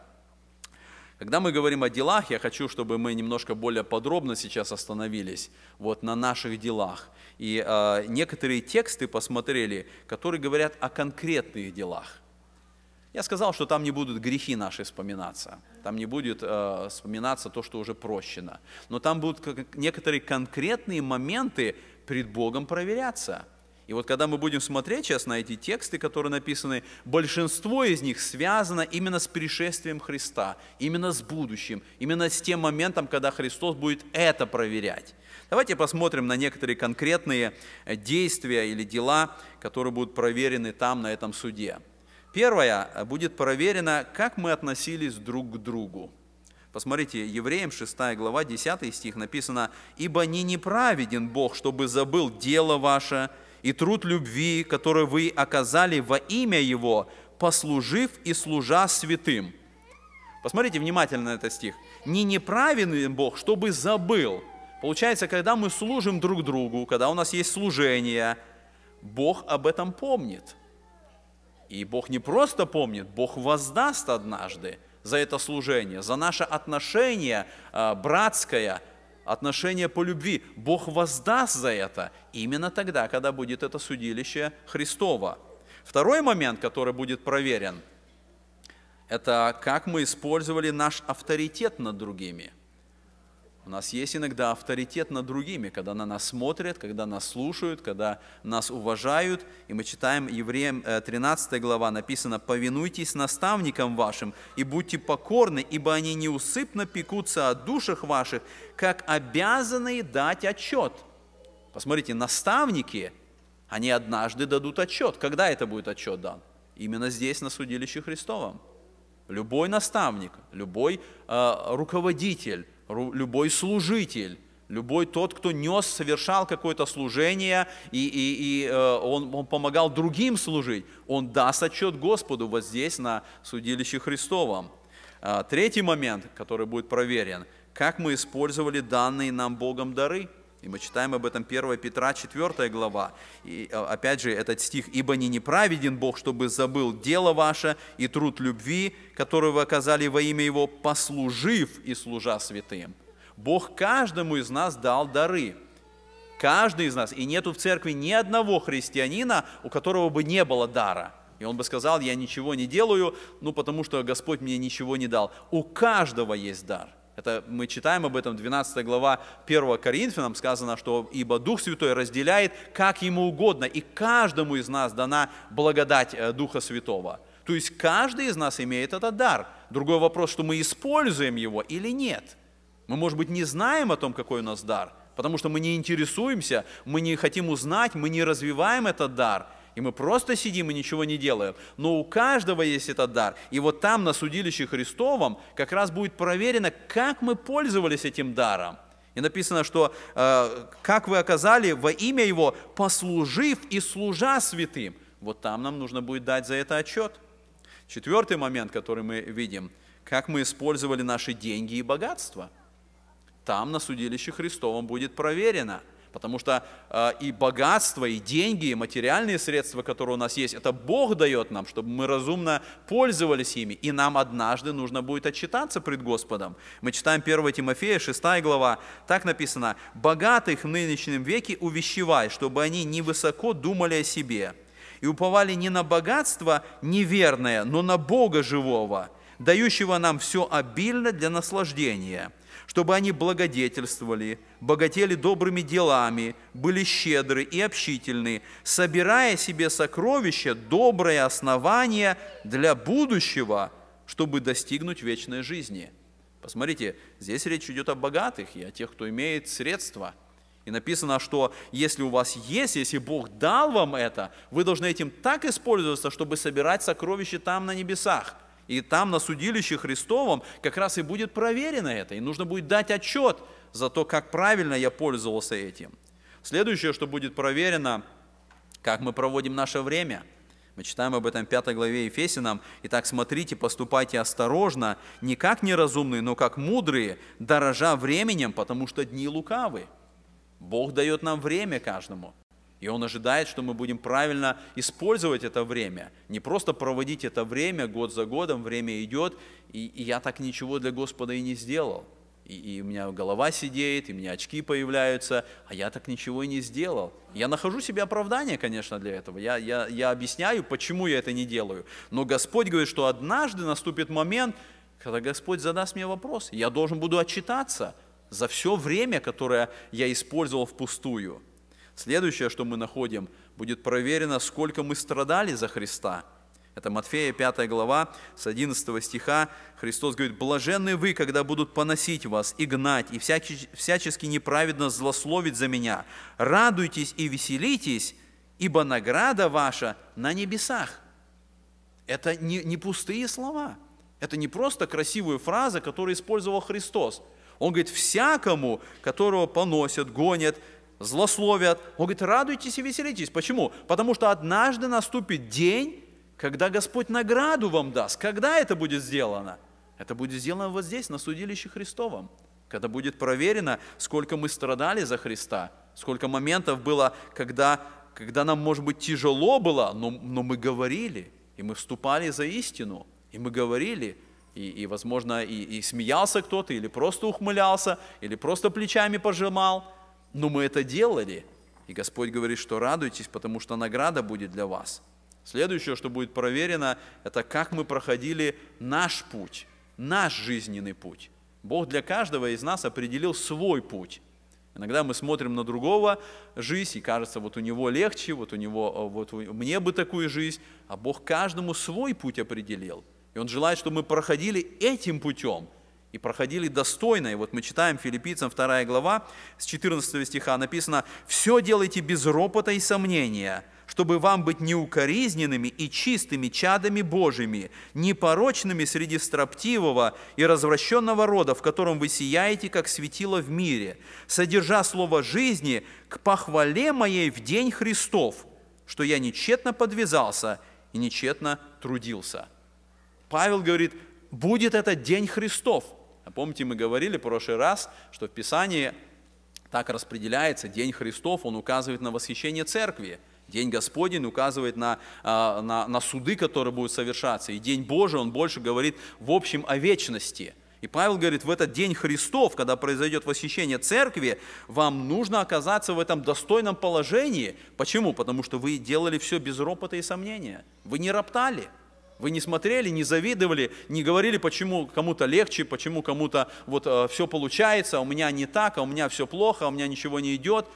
Когда мы говорим о делах, я хочу, чтобы мы немножко более подробно сейчас остановились вот на наших делах. И э, некоторые тексты посмотрели, которые говорят о конкретных делах. Я сказал, что там не будут грехи наши вспоминаться, там не будет э, вспоминаться то, что уже прощено, но там будут некоторые конкретные моменты пред Богом проверяться – и вот когда мы будем смотреть сейчас на эти тексты, которые написаны, большинство из них связано именно с пришествием Христа, именно с будущим, именно с тем моментом, когда Христос будет это проверять. Давайте посмотрим на некоторые конкретные э, действия или дела, которые будут проверены там, на этом суде. Первое, э, будет проверено, как мы относились друг к другу. Посмотрите, Евреям 6 глава, 10 стих написано, «Ибо не неправеден Бог, чтобы забыл дело ваше, и труд любви, который вы оказали во имя Его, послужив и служа святым». Посмотрите внимательно на этот стих. «Не неправедный Бог, чтобы забыл». Получается, когда мы служим друг другу, когда у нас есть служение, Бог об этом помнит. И Бог не просто помнит, Бог воздаст однажды за это служение, за наше отношение а, братское – отношения по любви. Бог воздаст за это именно тогда, когда будет это судилище Христово. Второй момент, который будет проверен, это как мы использовали наш авторитет над другими – у нас есть иногда авторитет над другими, когда на нас смотрят, когда нас слушают, когда нас уважают. И мы читаем Евреям 13 э, глава, написано «Повинуйтесь наставникам вашим и будьте покорны, ибо они неусыпно пекутся о душах ваших, как обязаны дать отчет». Посмотрите, наставники, они однажды дадут отчет. Когда это будет отчет дан? Именно здесь, на судилище Христовом. Любой наставник, любой э, руководитель, любой служитель, любой тот, кто нес, совершал какое-то служение, и, и, и э, он, он помогал другим служить, он даст отчет Господу вот здесь, на судилище Христовом. А, третий момент, который будет проверен, как мы использовали данные нам Богом дары – и мы читаем об этом 1 Петра 4 глава. И а, опять же этот стих «Ибо не неправеден Бог, чтобы забыл дело ваше и труд любви, который вы оказали во имя Его, послужив и служа святым». Бог каждому из нас дал дары. Каждый из нас. И нету в церкви ни одного христианина, у которого бы не было дара. И он бы сказал, я ничего не делаю, ну потому что Господь мне ничего не дал. У каждого есть дар – это мы читаем об этом, 12 глава 1 Коринфянам сказано, что «Ибо Дух Святой разделяет, как Ему угодно, и каждому из нас дана благодать э, Духа Святого». То есть каждый из нас имеет этот дар. Другой вопрос, что мы используем его или нет. Мы, может быть, не знаем о том, какой у нас дар, потому что мы не интересуемся, мы не хотим узнать, мы не развиваем этот дар и мы просто сидим и ничего не делаем. Но у каждого есть этот дар. И вот там, на судилище Христовом, как раз будет проверено, как мы пользовались этим даром. И написано, что э, как вы оказали во имя Его, послужив и служа святым. Вот там нам нужно будет дать за это отчет. Четвертый момент, который мы видим, как мы использовали наши деньги и богатства. Там на судилище Христовом будет проверено – Потому что э, и богатство, и деньги, и материальные средства, которые у нас есть, это Бог дает нам, чтобы мы разумно пользовались ими. И нам однажды нужно будет отчитаться пред Господом. Мы читаем 1 Тимофея, 6 глава. Так написано, «Богатых в нынешнем веке увещевай, чтобы они невысоко думали о себе» и уповали не на богатство неверное, но на Бога живого, дающего нам все обильно для наслаждения – чтобы они благодетельствовали, богатели добрыми делами, были щедры и общительны, собирая себе сокровища, доброе основание для будущего, чтобы достигнуть вечной жизни. Посмотрите, здесь речь идет о богатых и о тех, кто имеет средства. И написано, что если у вас есть, если Бог дал вам это, вы должны этим так использоваться, чтобы собирать сокровища там на небесах – и там на судилище Христовом как раз и будет проверено это. И нужно будет дать отчет за то, как правильно я пользовался этим. Следующее, что будет проверено, как мы проводим наше время. Мы читаем об этом в 5 главе Ефесинам. Итак, смотрите, поступайте осторожно, не как неразумные, но как мудрые, дорожа временем, потому что дни лукавы. Бог дает нам время каждому. И он ожидает, что мы будем правильно использовать это время. Не просто проводить это время год за годом, время идет, и, и я так ничего для Господа и не сделал. И, и у меня голова сидеет, и у меня очки появляются, а я так ничего и не сделал. Я нахожу себе оправдание, конечно, для этого. Я, я, я объясняю, почему я это не делаю. Но Господь говорит, что однажды наступит момент, когда Господь задаст мне вопрос. Я должен буду отчитаться за все время, которое я использовал впустую. Следующее, что мы находим, будет проверено, сколько мы страдали за Христа. Это Матфея 5 глава, с 11 стиха. Христос говорит, «Блаженны вы, когда будут поносить вас и гнать, и всячески неправедно злословить за Меня. Радуйтесь и веселитесь, ибо награда ваша на небесах». Это не, не пустые слова. Это не просто красивая фраза, которую использовал Христос. Он говорит, всякому, которого поносят, гонят, злословят. Он говорит, радуйтесь и веселитесь. Почему? Потому что однажды наступит день, когда Господь награду вам даст. Когда это будет сделано? Это будет сделано вот здесь, на судилище Христовом. Когда будет проверено, сколько мы страдали за Христа, сколько моментов было, когда, когда нам, может быть, тяжело было, но, но мы говорили, и мы вступали за истину, и мы говорили, и, и возможно, и, и смеялся кто-то, или просто ухмылялся, или просто плечами пожимал – но мы это делали. И Господь говорит, что радуйтесь, потому что награда будет для вас. Следующее, что будет проверено, это как мы проходили наш путь, наш жизненный путь. Бог для каждого из нас определил свой путь. Иногда мы смотрим на другого жизнь, и кажется, вот у него легче, вот у него, э, вот мне бы такую жизнь, а Бог каждому свой путь определил. И Он желает, чтобы мы проходили этим путем – и проходили достойно. И вот мы читаем филиппийцам 2 глава с 14 стиха написано «Все делайте без ропота и сомнения, чтобы вам быть неукоризненными и чистыми чадами Божьими, непорочными среди строптивого и развращенного рода, в котором вы сияете, как светило в мире, содержа слово жизни к похвале моей в день Христов, что я нечетно подвязался и нечетно трудился». Павел говорит, будет этот день Христов – а помните, мы говорили в прошлый раз, что в Писании так распределяется День Христов, он указывает на восхищение церкви. День Господень указывает на, а, на, на суды, которые будут совершаться. И День Божий, он больше говорит в общем о вечности. И Павел говорит, в этот День Христов, когда произойдет восхищение церкви, вам нужно оказаться в этом достойном положении. Почему? Потому что вы делали все без ропота и сомнения. Вы не роптали. Вы не смотрели, не завидовали, не говорили, почему кому-то легче, почему кому-то вот э, все получается, у меня не так, а у меня все плохо, а у меня ничего не идет.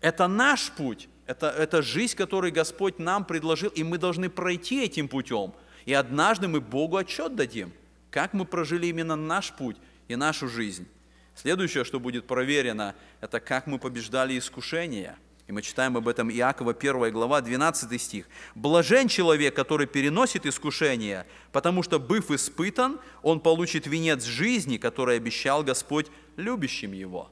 Это наш путь, это, это жизнь, которую Господь нам предложил, и мы должны пройти этим путем. И однажды мы Богу отчет дадим, как мы прожили именно наш путь и нашу жизнь. Следующее, что будет проверено, это как мы побеждали искушения – и мы читаем об этом Иакова 1 глава 12 стих. «Блажен человек, который переносит искушение, потому что, быв испытан, он получит венец жизни, который обещал Господь любящим его».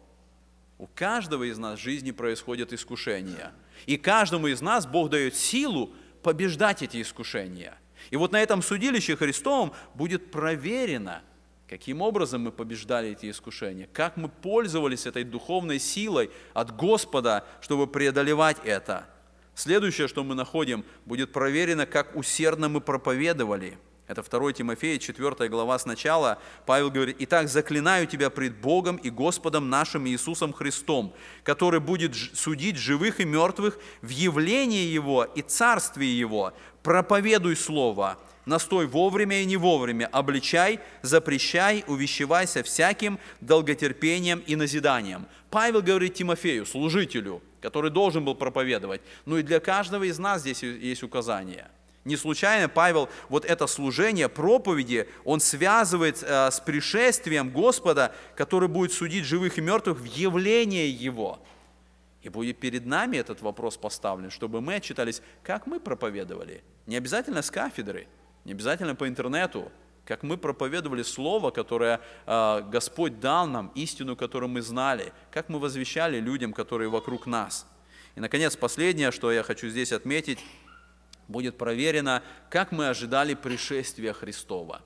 У каждого из нас в жизни происходят искушения. И каждому из нас Бог дает силу побеждать эти искушения. И вот на этом судилище Христовом будет проверено – каким образом мы побеждали эти искушения, как мы пользовались этой духовной силой от Господа, чтобы преодолевать это. Следующее, что мы находим, будет проверено, как усердно мы проповедовали. Это 2 Тимофея, 4 глава сначала. Павел говорит, «Итак, заклинаю тебя пред Богом и Господом нашим Иисусом Христом, который будет судить живых и мертвых в явлении Его и царстве Его. Проповедуй Слово, настой вовремя и не вовремя, обличай, запрещай, увещевайся всяким долготерпением и назиданием. Павел говорит Тимофею, служителю, который должен был проповедовать. Ну и для каждого из нас здесь есть указание. Не случайно Павел вот это служение проповеди, он связывает э, с пришествием Господа, который будет судить живых и мертвых в явлении Его. И будет перед нами этот вопрос поставлен, чтобы мы отчитались, как мы проповедовали. Не обязательно с кафедры – не обязательно по интернету, как мы проповедовали Слово, которое а, Господь дал нам, истину, которую мы знали, как мы возвещали людям, которые вокруг нас. И, наконец, последнее, что я хочу здесь отметить, будет проверено, как мы ожидали пришествия Христова.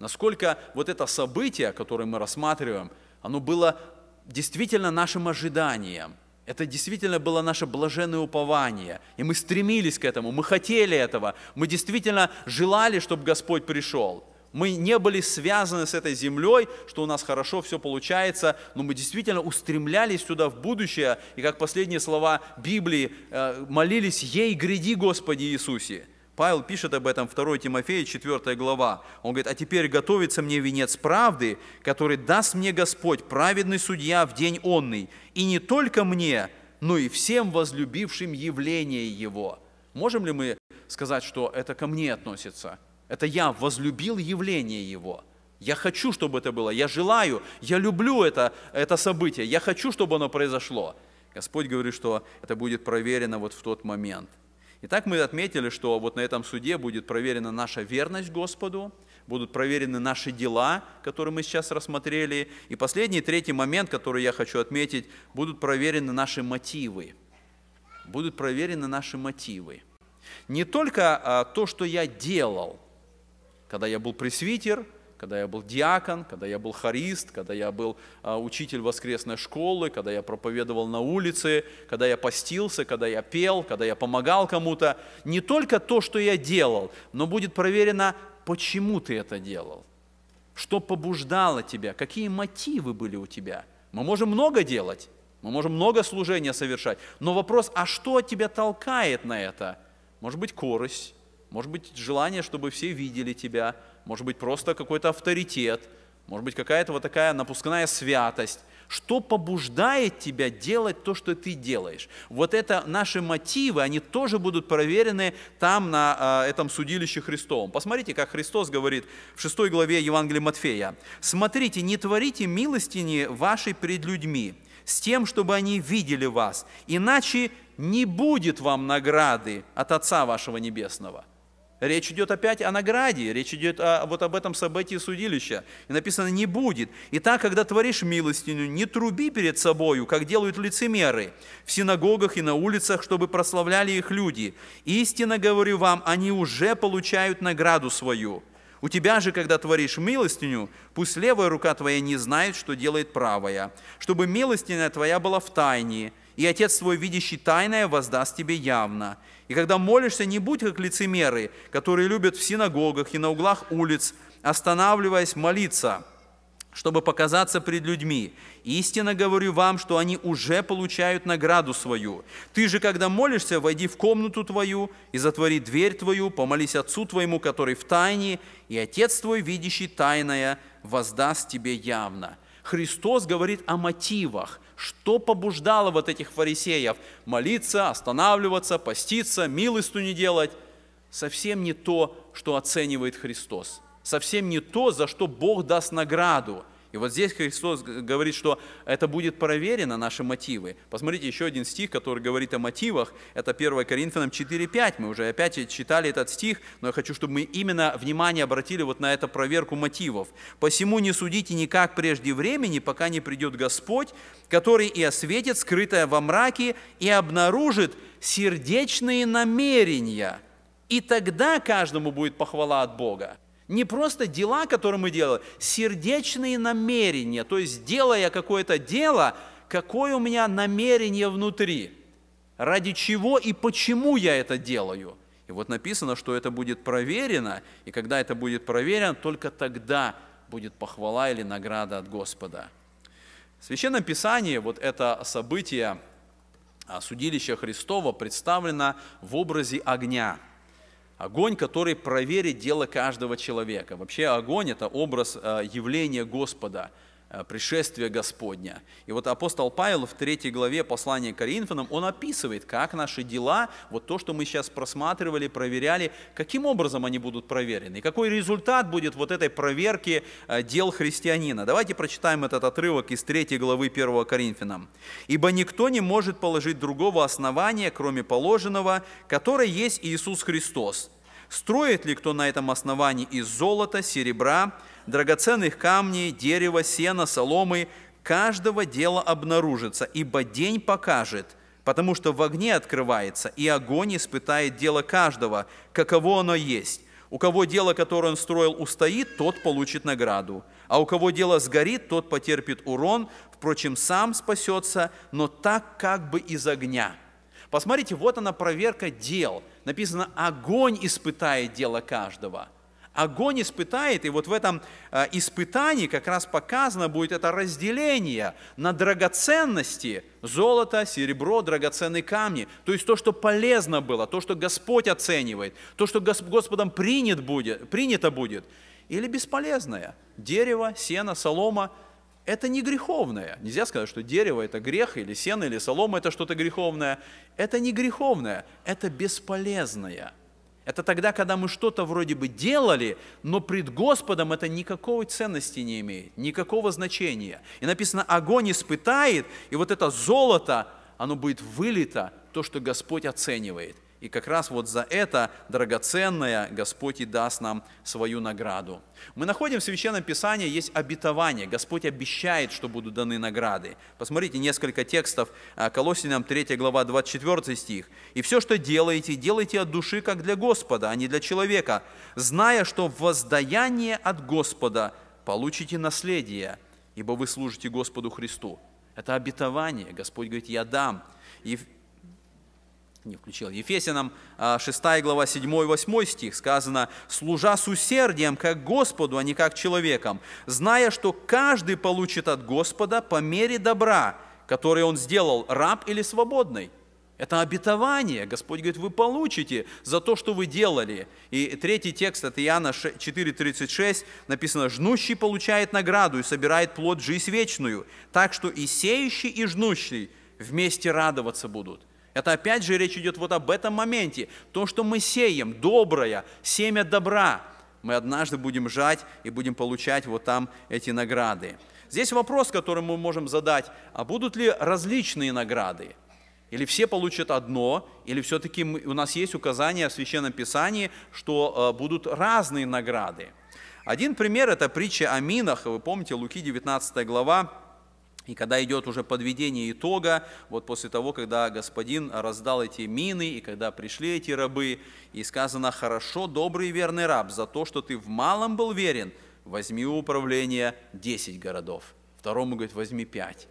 Насколько вот это событие, которое мы рассматриваем, оно было действительно нашим ожиданием – это действительно было наше блаженное упование. И мы стремились к этому, мы хотели этого. Мы действительно желали, чтобы Господь пришел. Мы не были связаны с этой землей, что у нас хорошо все получается, но мы действительно устремлялись сюда в будущее, и как последние слова Библии, э, молились «Ей гряди, Господи Иисусе». Павел пишет об этом 2 Тимофея, 4 глава. Он говорит, «А теперь готовится мне венец правды, который даст мне Господь, праведный судья в день онный, и не только мне, но и всем возлюбившим явление Его». Можем ли мы сказать, что это ко мне относится? Это я возлюбил явление Его. Я хочу, чтобы это было. Я желаю, я люблю это, это событие. Я хочу, чтобы оно произошло. Господь говорит, что это будет проверено вот в тот момент – Итак, мы отметили, что вот на этом суде будет проверена наша верность Господу, будут проверены наши дела, которые мы сейчас рассмотрели. И последний, третий момент, который я хочу отметить, будут проверены наши мотивы. Будут проверены наши мотивы. Не только а, то, что я делал, когда я был пресвитер – когда я был диакон, когда я был харист, когда я был а, учитель воскресной школы, когда я проповедовал на улице, когда я постился, когда я пел, когда я помогал кому-то. Не только то, что я делал, но будет проверено, почему ты это делал, что побуждало тебя, какие мотивы были у тебя. Мы можем много делать, мы можем много служения совершать, но вопрос, а что тебя толкает на это? Может быть, корость, может быть, желание, чтобы все видели тебя. Может быть, просто какой-то авторитет. Может быть, какая-то вот такая напускная святость. Что побуждает тебя делать то, что ты делаешь? Вот это наши мотивы, они тоже будут проверены там, на э, этом судилище Христовом. Посмотрите, как Христос говорит в 6 главе Евангелия Матфея. «Смотрите, не творите милостини вашей пред людьми, с тем, чтобы они видели вас, иначе не будет вам награды от Отца вашего Небесного». Речь идет опять о награде, речь идет о, вот об этом событии судилища. И написано «не будет». И так, когда творишь милостиню, не труби перед собою, как делают лицемеры, в синагогах и на улицах, чтобы прославляли их люди. Истинно говорю вам, они уже получают награду свою. У тебя же, когда творишь милостиню, пусть левая рука твоя не знает, что делает правая, чтобы милостиня твоя была в тайне, и Отец твой, видящий тайное, воздаст тебе явно. И когда молишься, не будь как лицемеры, которые любят в синагогах и на углах улиц, останавливаясь молиться, чтобы показаться пред людьми. Истинно говорю вам, что они уже получают награду свою. Ты же, когда молишься, войди в комнату твою и затвори дверь твою, помолись Отцу твоему, который в тайне, и Отец твой, видящий тайное, воздаст тебе явно». Христос говорит о мотивах, что побуждало вот этих фарисеев молиться, останавливаться, поститься, милостью не делать? Совсем не то, что оценивает Христос. Совсем не то, за что Бог даст награду – и вот здесь Христос говорит, что это будет проверено, наши мотивы. Посмотрите, еще один стих, который говорит о мотивах. Это 1 Коринфянам 4.5. Мы уже опять читали этот стих, но я хочу, чтобы мы именно внимание обратили вот на эту проверку мотивов. «Посему не судите никак прежде времени, пока не придет Господь, который и осветит скрытое во мраке и обнаружит сердечные намерения». И тогда каждому будет похвала от Бога. Не просто дела, которые мы делаем, сердечные намерения. То есть, делая какое-то дело, какое у меня намерение внутри, ради чего и почему я это делаю. И вот написано, что это будет проверено, и когда это будет проверено, только тогда будет похвала или награда от Господа. В Священном Писании вот это событие а, судилища Христова представлено в образе огня – Огонь, который проверит дело каждого человека. Вообще огонь – это образ э, явления Господа, Э, пришествия Господня. И вот апостол Павел в третьей главе послания к Коринфянам, он описывает, как наши дела, вот то, что мы сейчас просматривали, проверяли, каким образом они будут проверены, и какой результат будет вот этой проверки э, дел христианина. Давайте прочитаем этот отрывок из третьей главы 1 Коринфянам. «Ибо никто не может положить другого основания, кроме положенного, которое есть Иисус Христос». Строит ли кто на этом основании из золота, серебра, драгоценных камней, дерева, сена, соломы, каждого дела обнаружится, ибо день покажет, потому что в огне открывается, и огонь испытает дело каждого, каково оно есть. У кого дело, которое он строил, устоит, тот получит награду. А у кого дело сгорит, тот потерпит урон, впрочем, сам спасется, но так как бы из огня. Посмотрите, вот она проверка дел – написано, огонь испытает дело каждого. Огонь испытает, и вот в этом э, испытании как раз показано будет это разделение на драгоценности, золото, серебро, драгоценные камни. То есть то, что полезно было, то, что Господь оценивает, то, что Господом принят будет, принято будет. Или бесполезное, дерево, сено, солома – это не греховное. Нельзя сказать, что дерево – это грех, или сено, или солома – это что-то греховное. Это не греховное, это бесполезное. Это тогда, когда мы что-то вроде бы делали, но пред Господом это никакой ценности не имеет, никакого значения. И написано, огонь испытает, и вот это золото, оно будет вылито, то, что Господь оценивает. И как раз вот за это драгоценное Господь и даст нам свою награду. Мы находим в Священном Писании есть обетование. Господь обещает, что будут даны награды. Посмотрите несколько текстов. А, Колоссянам 3 глава 24 стих. «И все, что делаете, делайте от души, как для Господа, а не для человека, зная, что воздаяние от Господа получите наследие, ибо вы служите Господу Христу». Это обетование. Господь говорит, я дам. И не включил. Ефесянам 6 а, глава 7-8 стих сказано «Служа с усердием, как Господу, а не как человеком, зная, что каждый получит от Господа по мере добра, который он сделал, раб или свободный». Это обетование. Господь говорит, вы получите за то, что вы делали. И третий текст от Иоанна 4,36 написано, «Жнущий получает награду и собирает плод жизнь вечную, так что и сеющий, и жнущий вместе радоваться будут». Это опять же речь идет вот об этом моменте. То, что мы сеем, доброе, семя добра, мы однажды будем жать и будем получать вот там эти награды. Здесь вопрос, который мы можем задать, а будут ли различные награды? Или все получат одно, или все-таки у нас есть указание в Священном Писании, что э, будут разные награды. Один пример – это притча о минах. Вы помните, Луки 19 глава, и когда идет уже подведение итога, вот после того, когда Господин раздал эти мины, и когда пришли эти рабы, и сказано, хорошо, добрый и верный раб, за то, что ты в малом был верен, возьми управление 10 городов. Второму, говорит, возьми 5.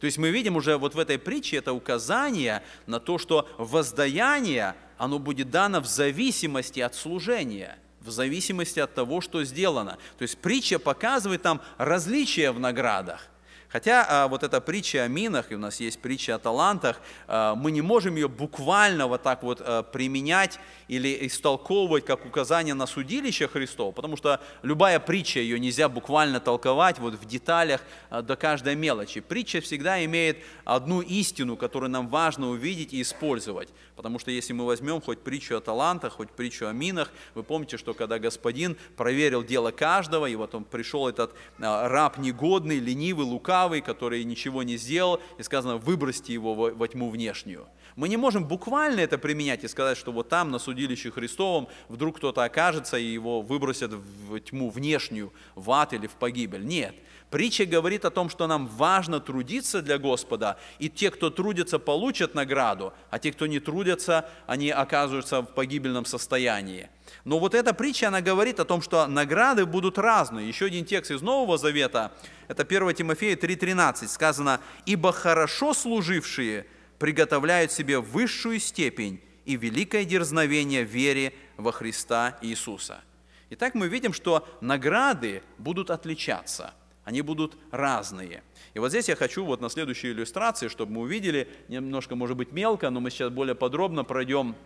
То есть мы видим уже вот в этой притче это указание на то, что воздаяние, оно будет дано в зависимости от служения, в зависимости от того, что сделано. То есть притча показывает там различия в наградах. Хотя а, вот эта притча о минах, и у нас есть притча о талантах, а, мы не можем ее буквально вот так вот а, применять или истолковывать как указание на судилище Христово, потому что любая притча, ее нельзя буквально толковать вот в деталях до каждой мелочи. Притча всегда имеет одну истину, которую нам важно увидеть и использовать, потому что если мы возьмем хоть притчу о талантах, хоть притчу о минах, вы помните, что когда Господин проверил дело каждого, и вот он пришел этот раб негодный, ленивый, лукавый, лукавый, который ничего не сделал, и сказано, выбросьте его во, во тьму внешнюю. Мы не можем буквально это применять и сказать, что вот там, на судилище Христовом, вдруг кто-то окажется, и его выбросят в тьму внешнюю, в ад или в погибель. Нет, Притча говорит о том, что нам важно трудиться для Господа, и те, кто трудится, получат награду, а те, кто не трудятся, они оказываются в погибельном состоянии. Но вот эта притча, она говорит о том, что награды будут разные. Еще один текст из Нового Завета, это 1 Тимофея 3,13, сказано, «Ибо хорошо служившие приготовляют себе высшую степень и великое дерзновение вере во Христа Иисуса». Итак, мы видим, что награды будут отличаться – они будут разные. И вот здесь я хочу вот на следующей иллюстрации, чтобы мы увидели, немножко может быть мелко, но мы сейчас более подробно пройдем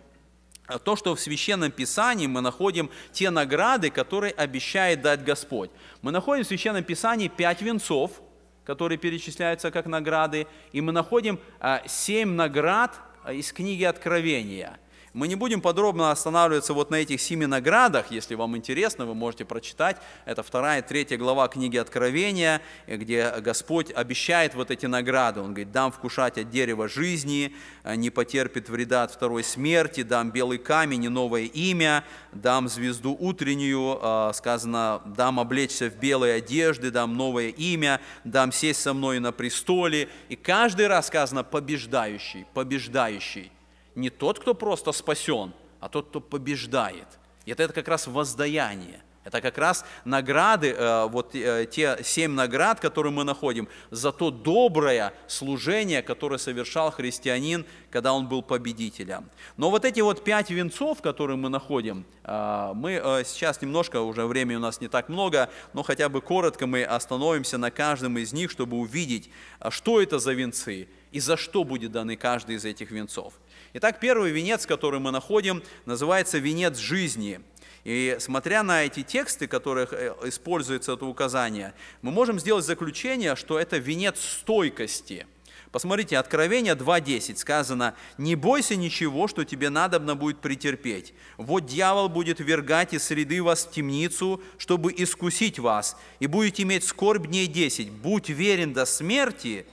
э, то, что в Священном Писании мы находим те награды, которые обещает дать Господь. Мы находим в Священном Писании пять венцов, которые перечисляются как награды, и мы находим э, семь наград э, из книги Откровения – мы не будем подробно останавливаться вот на этих семи наградах. Если вам интересно, вы можете прочитать. Это вторая, третья глава книги Откровения, где Господь обещает вот эти награды. Он говорит, дам вкушать от дерева жизни, э, не потерпит вреда от второй смерти, дам белый камень и новое имя, дам звезду утреннюю, э, сказано, дам облечься в белые одежды, дам новое имя, дам сесть со мной на престоле. И каждый раз сказано, побеждающий, побеждающий не тот, кто просто спасен, а тот, кто побеждает. И это, это как раз воздаяние. Это как раз награды, э, вот э, те семь наград, которые мы находим, за то доброе служение, которое совершал христианин, когда он был победителем. Но вот эти вот пять венцов, которые мы находим, э, мы сейчас немножко, уже времени у нас не так много, но хотя бы коротко мы остановимся на каждом из них, чтобы увидеть, что это за венцы и за что будет даны каждый из этих венцов. Итак, первый венец, который мы находим, называется «Венец жизни». И смотря на эти тексты, в которых э, используется это указание, мы можем сделать заключение, что это венец стойкости – Посмотрите, Откровение 2.10 сказано, «Не бойся ничего, что тебе надобно будет претерпеть. Вот дьявол будет вергать из среды вас в темницу, чтобы искусить вас, и будет иметь скорбь дней десять. Будь верен до смерти,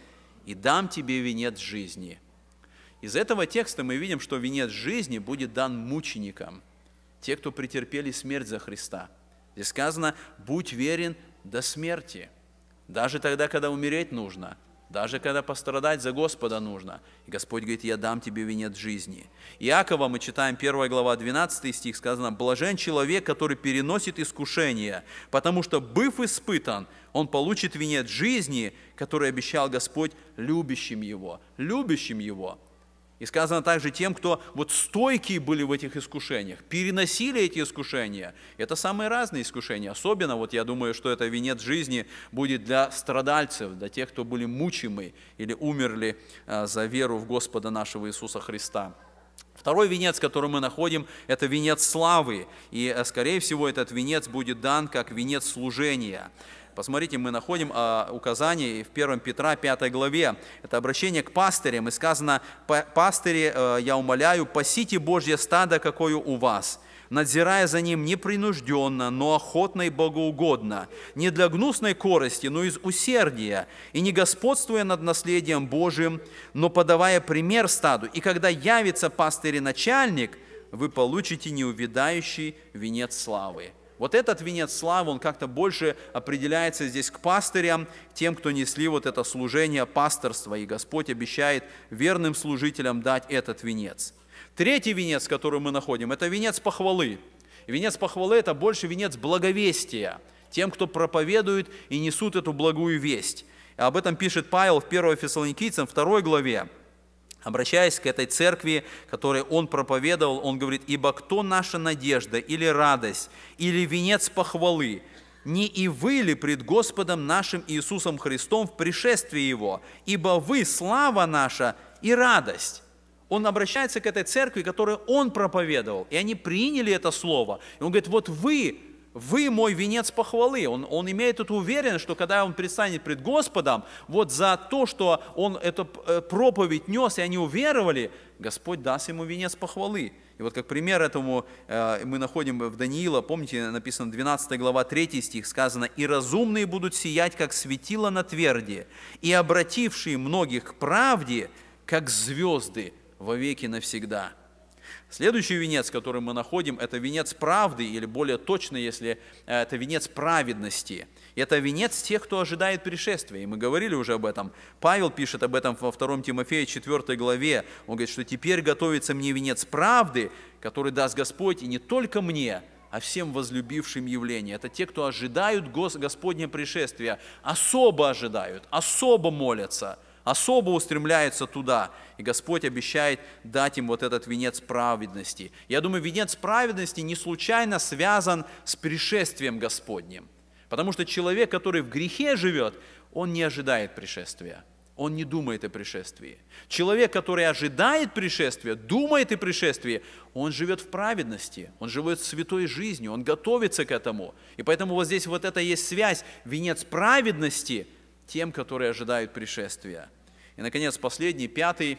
и дам тебе венец жизни». Из этого текста мы видим, что венец жизни будет дан мученикам, те, кто претерпели смерть за Христа. Здесь сказано «будь верен до смерти», даже тогда, когда умереть нужно, даже когда пострадать за Господа нужно. И Господь говорит, я дам тебе венец жизни. Иакова мы читаем 1 глава 12 стих, сказано, «Блажен человек, который переносит искушение, потому что, быв испытан, он получит венец жизни, который обещал Господь любящим его». Любящим его – и сказано также тем, кто вот стойкие были в этих искушениях, переносили эти искушения. Это самые разные искушения. Особенно, вот я думаю, что это венец жизни будет для страдальцев, для тех, кто были мучимы или умерли э, за веру в Господа нашего Иисуса Христа. Второй венец, который мы находим, это венец славы. И, э, скорее всего, этот венец будет дан как венец служения. Посмотрите, мы находим э, указание в 1 Петра 5 главе. Это обращение к пастырям, и сказано, пастыри, э, я умоляю, пасите Божье стадо, какое у вас» надзирая за ним непринужденно, но охотно и богоугодно, не для гнусной корости, но из усердия, и не господствуя над наследием Божьим, но подавая пример стаду. И когда явится пастырь начальник, вы получите неувидающий венец славы». Вот этот венец славы, он как-то больше определяется здесь к пастырям, тем, кто несли вот это служение пасторства, и Господь обещает верным служителям дать этот венец. Третий венец, который мы находим, это венец похвалы. Венец похвалы – это больше венец благовестия, тем, кто проповедует и несут эту благую весть. Об этом пишет Павел в 1 Фессалоникийцам 2 главе обращаясь к этой церкви, которой он проповедовал, он говорит, «Ибо кто наша надежда или радость, или венец похвалы? Не и вы ли пред Господом нашим Иисусом Христом в пришествии Его? Ибо вы – слава наша и радость». Он обращается к этой церкви, которую он проповедовал, и они приняли это слово. И он говорит, вот вы вы мой венец похвалы. Он, он имеет эту уверенность, что когда он предстанет пред Господом, вот за то, что он эту э, проповедь нес, и они уверовали, Господь даст ему венец похвалы. И вот как пример этому э, мы находим в Даниила, помните, написано 12 глава 3 стих, сказано, «И разумные будут сиять, как светило на тверди, и обратившие многих к правде, как звезды во веки навсегда». Следующий венец, который мы находим, это венец правды, или более точно, если э, это венец праведности. Это венец тех, кто ожидает пришествия. И мы говорили уже об этом. Павел пишет об этом во 2 Тимофея 4 главе. Он говорит, что теперь готовится мне венец правды, который даст Господь, и не только мне, а всем возлюбившим явление. Это те, кто ожидают Господня пришествия, особо ожидают, особо молятся – особо устремляются туда. И Господь обещает дать им вот этот венец праведности. Я думаю, венец праведности не случайно связан с пришествием Господним. Потому что человек, который в грехе живет, он не ожидает пришествия. Он не думает о пришествии. Человек, который ожидает пришествия, думает о пришествии, он живет в праведности, он живет святой жизнью, он готовится к этому. И поэтому вот здесь вот это есть связь, венец праведности – тем, которые ожидают пришествия. И, наконец, последний, пятый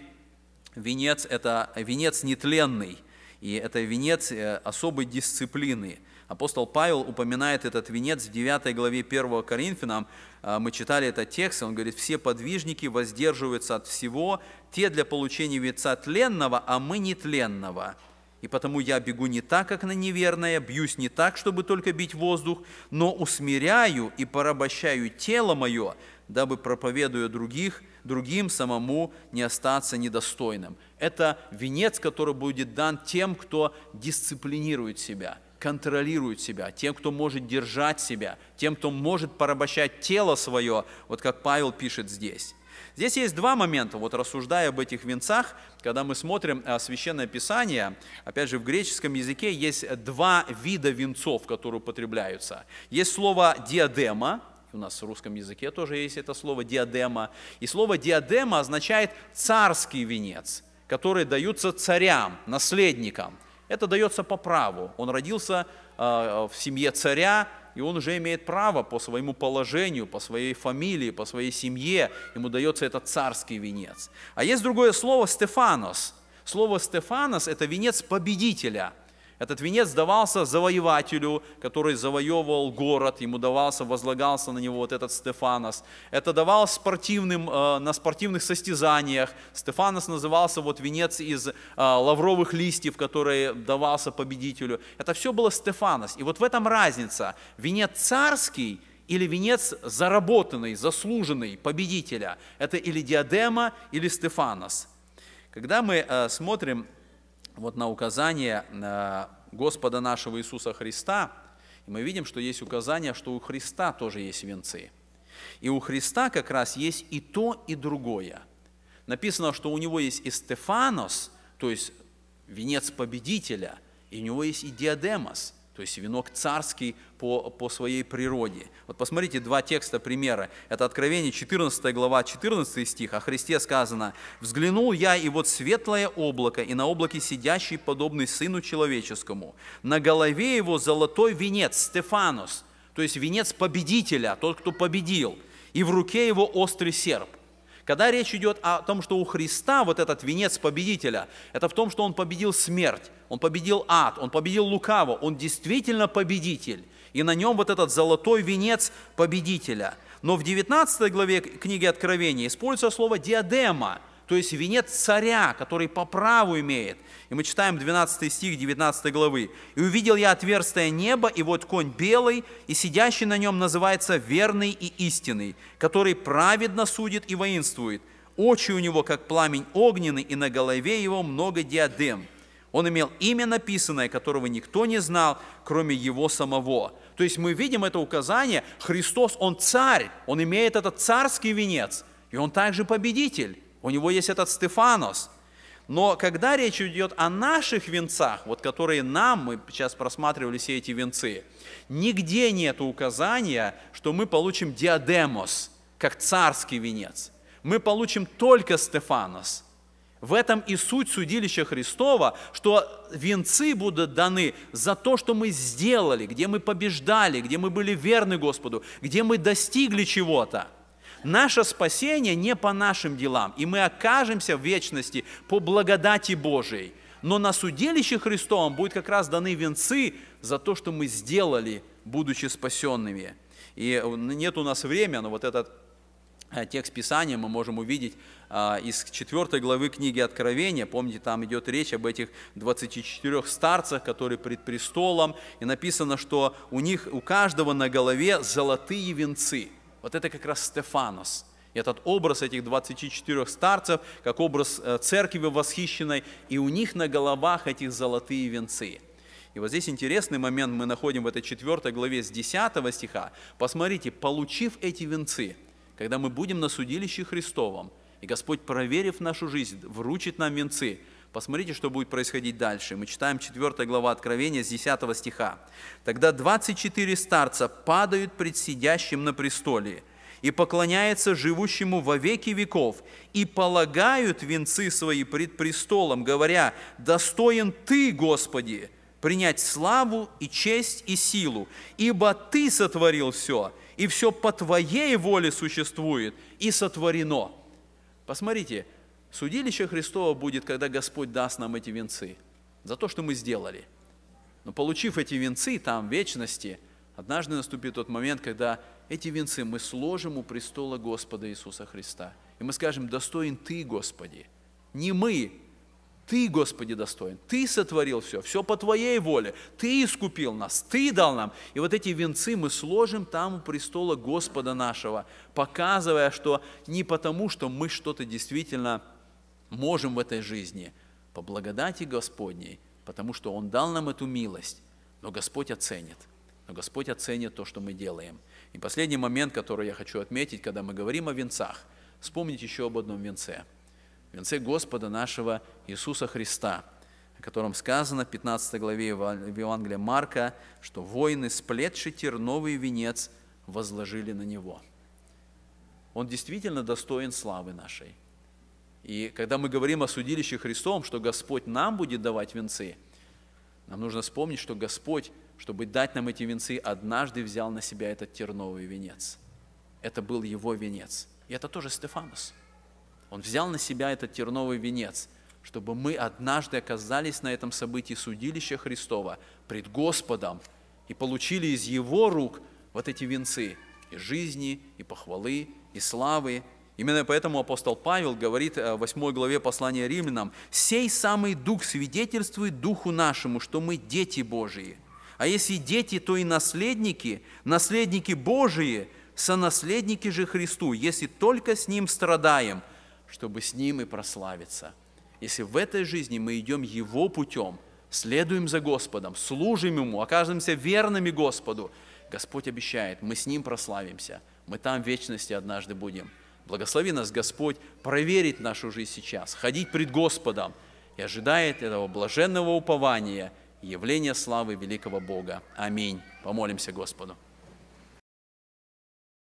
венец – это венец нетленный, и это венец э, особой дисциплины. Апостол Павел упоминает этот венец в 9 главе 1 Коринфянам. Э, мы читали этот текст, и он говорит, «Все подвижники воздерживаются от всего, те для получения венца тленного, а мы нетленного». И потому я бегу не так, как на неверное, бьюсь не так, чтобы только бить воздух, но усмиряю и порабощаю тело мое, дабы, проповедуя других, другим самому не остаться недостойным. Это венец, который будет дан тем, кто дисциплинирует себя, контролирует себя, тем, кто может держать себя, тем, кто может порабощать тело свое, вот как Павел пишет здесь. Здесь есть два момента, вот рассуждая об этих венцах, когда мы смотрим а, Священное Писание, опять же, в греческом языке есть два вида венцов, которые употребляются. Есть слово «диадема», у нас в русском языке тоже есть это слово «диадема». И слово «диадема» означает «царский венец», который даются царям, наследникам. Это дается по праву. Он родился э, в семье царя, и он уже имеет право по своему положению, по своей фамилии, по своей семье, ему дается этот царский венец. А есть другое слово «стефанос». Слово «стефанос» – это венец победителя – этот венец давался завоевателю, который завоевывал город, ему давался, возлагался на него вот этот Стефанос. Это давалось спортивным, э, на спортивных состязаниях. Стефанос назывался вот венец из э, лавровых листьев, который давался победителю. Это все было Стефанос. И вот в этом разница. Венец царский или венец заработанный, заслуженный победителя. Это или диадема, или Стефанос. Когда мы э, смотрим вот на указание э, Господа нашего Иисуса Христа, и мы видим, что есть указание, что у Христа тоже есть венцы. И у Христа как раз есть и то, и другое. Написано, что у него есть и Стефанос, то есть венец победителя, и у него есть и диадемос, то есть венок царский по, по своей природе. Вот посмотрите два текста примера. Это Откровение 14 глава, 14 стих, о Христе сказано, «Взглянул я, и вот светлое облако, и на облаке сидящий, подобный Сыну Человеческому. На голове его золотой венец, Стефанос, то есть венец победителя, тот, кто победил, и в руке его острый серп. Когда речь идет о том, что у Христа вот этот венец победителя, это в том, что он победил смерть, он победил ад, он победил лукаво, он действительно победитель. И на нем вот этот золотой венец победителя. Но в 19 главе книги Откровения используется слово «диадема», то есть венец царя, который по праву имеет. И мы читаем 12 стих 19 главы. «И увидел я отверстие неба, и вот конь белый, и сидящий на нем называется верный и истинный, который праведно судит и воинствует. Очи у него, как пламень огненный, и на голове его много диадем. Он имел имя написанное, которого никто не знал, кроме его самого». То есть мы видим это указание, Христос, Он царь, Он имеет этот царский венец, и Он также победитель у него есть этот Стефанос. Но когда речь идет о наших венцах, вот которые нам, мы сейчас просматривали все эти венцы, нигде нет указания, что мы получим диадемос, как царский венец. Мы получим только Стефанос – в этом и суть судилища Христова, что венцы будут даны за то, что мы сделали, где мы побеждали, где мы были верны Господу, где мы достигли чего-то. Наше спасение не по нашим делам, и мы окажемся в вечности по благодати Божией. Но на судилище Христовом будет как раз даны венцы за то, что мы сделали, будучи спасенными. И э, нет у нас времени, но вот этот э, текст Писания мы можем увидеть э, из 4 главы книги Откровения. Помните, там идет речь об этих 24 старцах, которые пред престолом, и написано, что у них, у каждого на голове золотые венцы – вот это как раз Стефанос. И этот образ этих 24 старцев, как образ э, церкви восхищенной, и у них на головах эти золотые венцы. И вот здесь интересный момент мы находим в этой 4 главе с 10 стиха. Посмотрите, получив эти венцы, когда мы будем на судилище Христовом, и Господь, проверив нашу жизнь, вручит нам венцы – Посмотрите, что будет происходить дальше. Мы читаем 4 глава Откровения с 10 стиха. «Тогда 24 старца падают пред сидящим на престоле и поклоняются живущему во веки веков, и полагают венцы свои пред престолом, говоря, «Достоин Ты, Господи, принять славу и честь и силу, ибо Ты сотворил все, и все по Твоей воле существует и сотворено». Посмотрите, Судилище Христово будет, когда Господь даст нам эти венцы за то, что мы сделали. Но получив эти венцы там, в вечности, однажды наступит тот момент, когда эти венцы мы сложим у престола Господа Иисуса Христа. И мы скажем, достоин Ты, Господи, не мы, ты, Господи, достоин. Ты сотворил все, все по Твоей воле. Ты искупил нас, Ты дал нам. И вот эти венцы мы сложим там у престола Господа нашего, показывая, что не потому, что мы что-то действительно можем в этой жизни по благодати Господней, потому что Он дал нам эту милость, но Господь оценит, но Господь оценит то, что мы делаем. И последний момент, который я хочу отметить, когда мы говорим о венцах, вспомнить еще об одном венце. Венце Господа нашего Иисуса Христа, о котором сказано в 15 главе В Евангелии Марка, что воины, сплетши терновый венец, возложили на Него. Он действительно достоин славы нашей – и когда мы говорим о судилище Христом, что Господь нам будет давать венцы, нам нужно вспомнить, что Господь, чтобы дать нам эти венцы, однажды взял на себя этот терновый венец. Это был его венец. И это тоже Стефанос. Он взял на себя этот терновый венец, чтобы мы однажды оказались на этом событии судилища Христова пред Господом и получили из Его рук вот эти венцы и жизни, и похвалы, и славы, Именно поэтому апостол Павел говорит э, в 8 главе послания римлянам, «Сей самый Дух свидетельствует Духу нашему, что мы дети Божии. А если дети, то и наследники, наследники Божии, сонаследники же Христу, если только с Ним страдаем, чтобы с Ним и прославиться». Если в этой жизни мы идем Его путем, следуем за Господом, служим Ему, окажемся верными Господу, Господь обещает, мы с Ним прославимся, мы там в вечности однажды будем – Благослови нас, Господь, проверить нашу жизнь сейчас, ходить пред Господом и ожидает этого блаженного упования и явления славы великого Бога. Аминь. Помолимся Господу.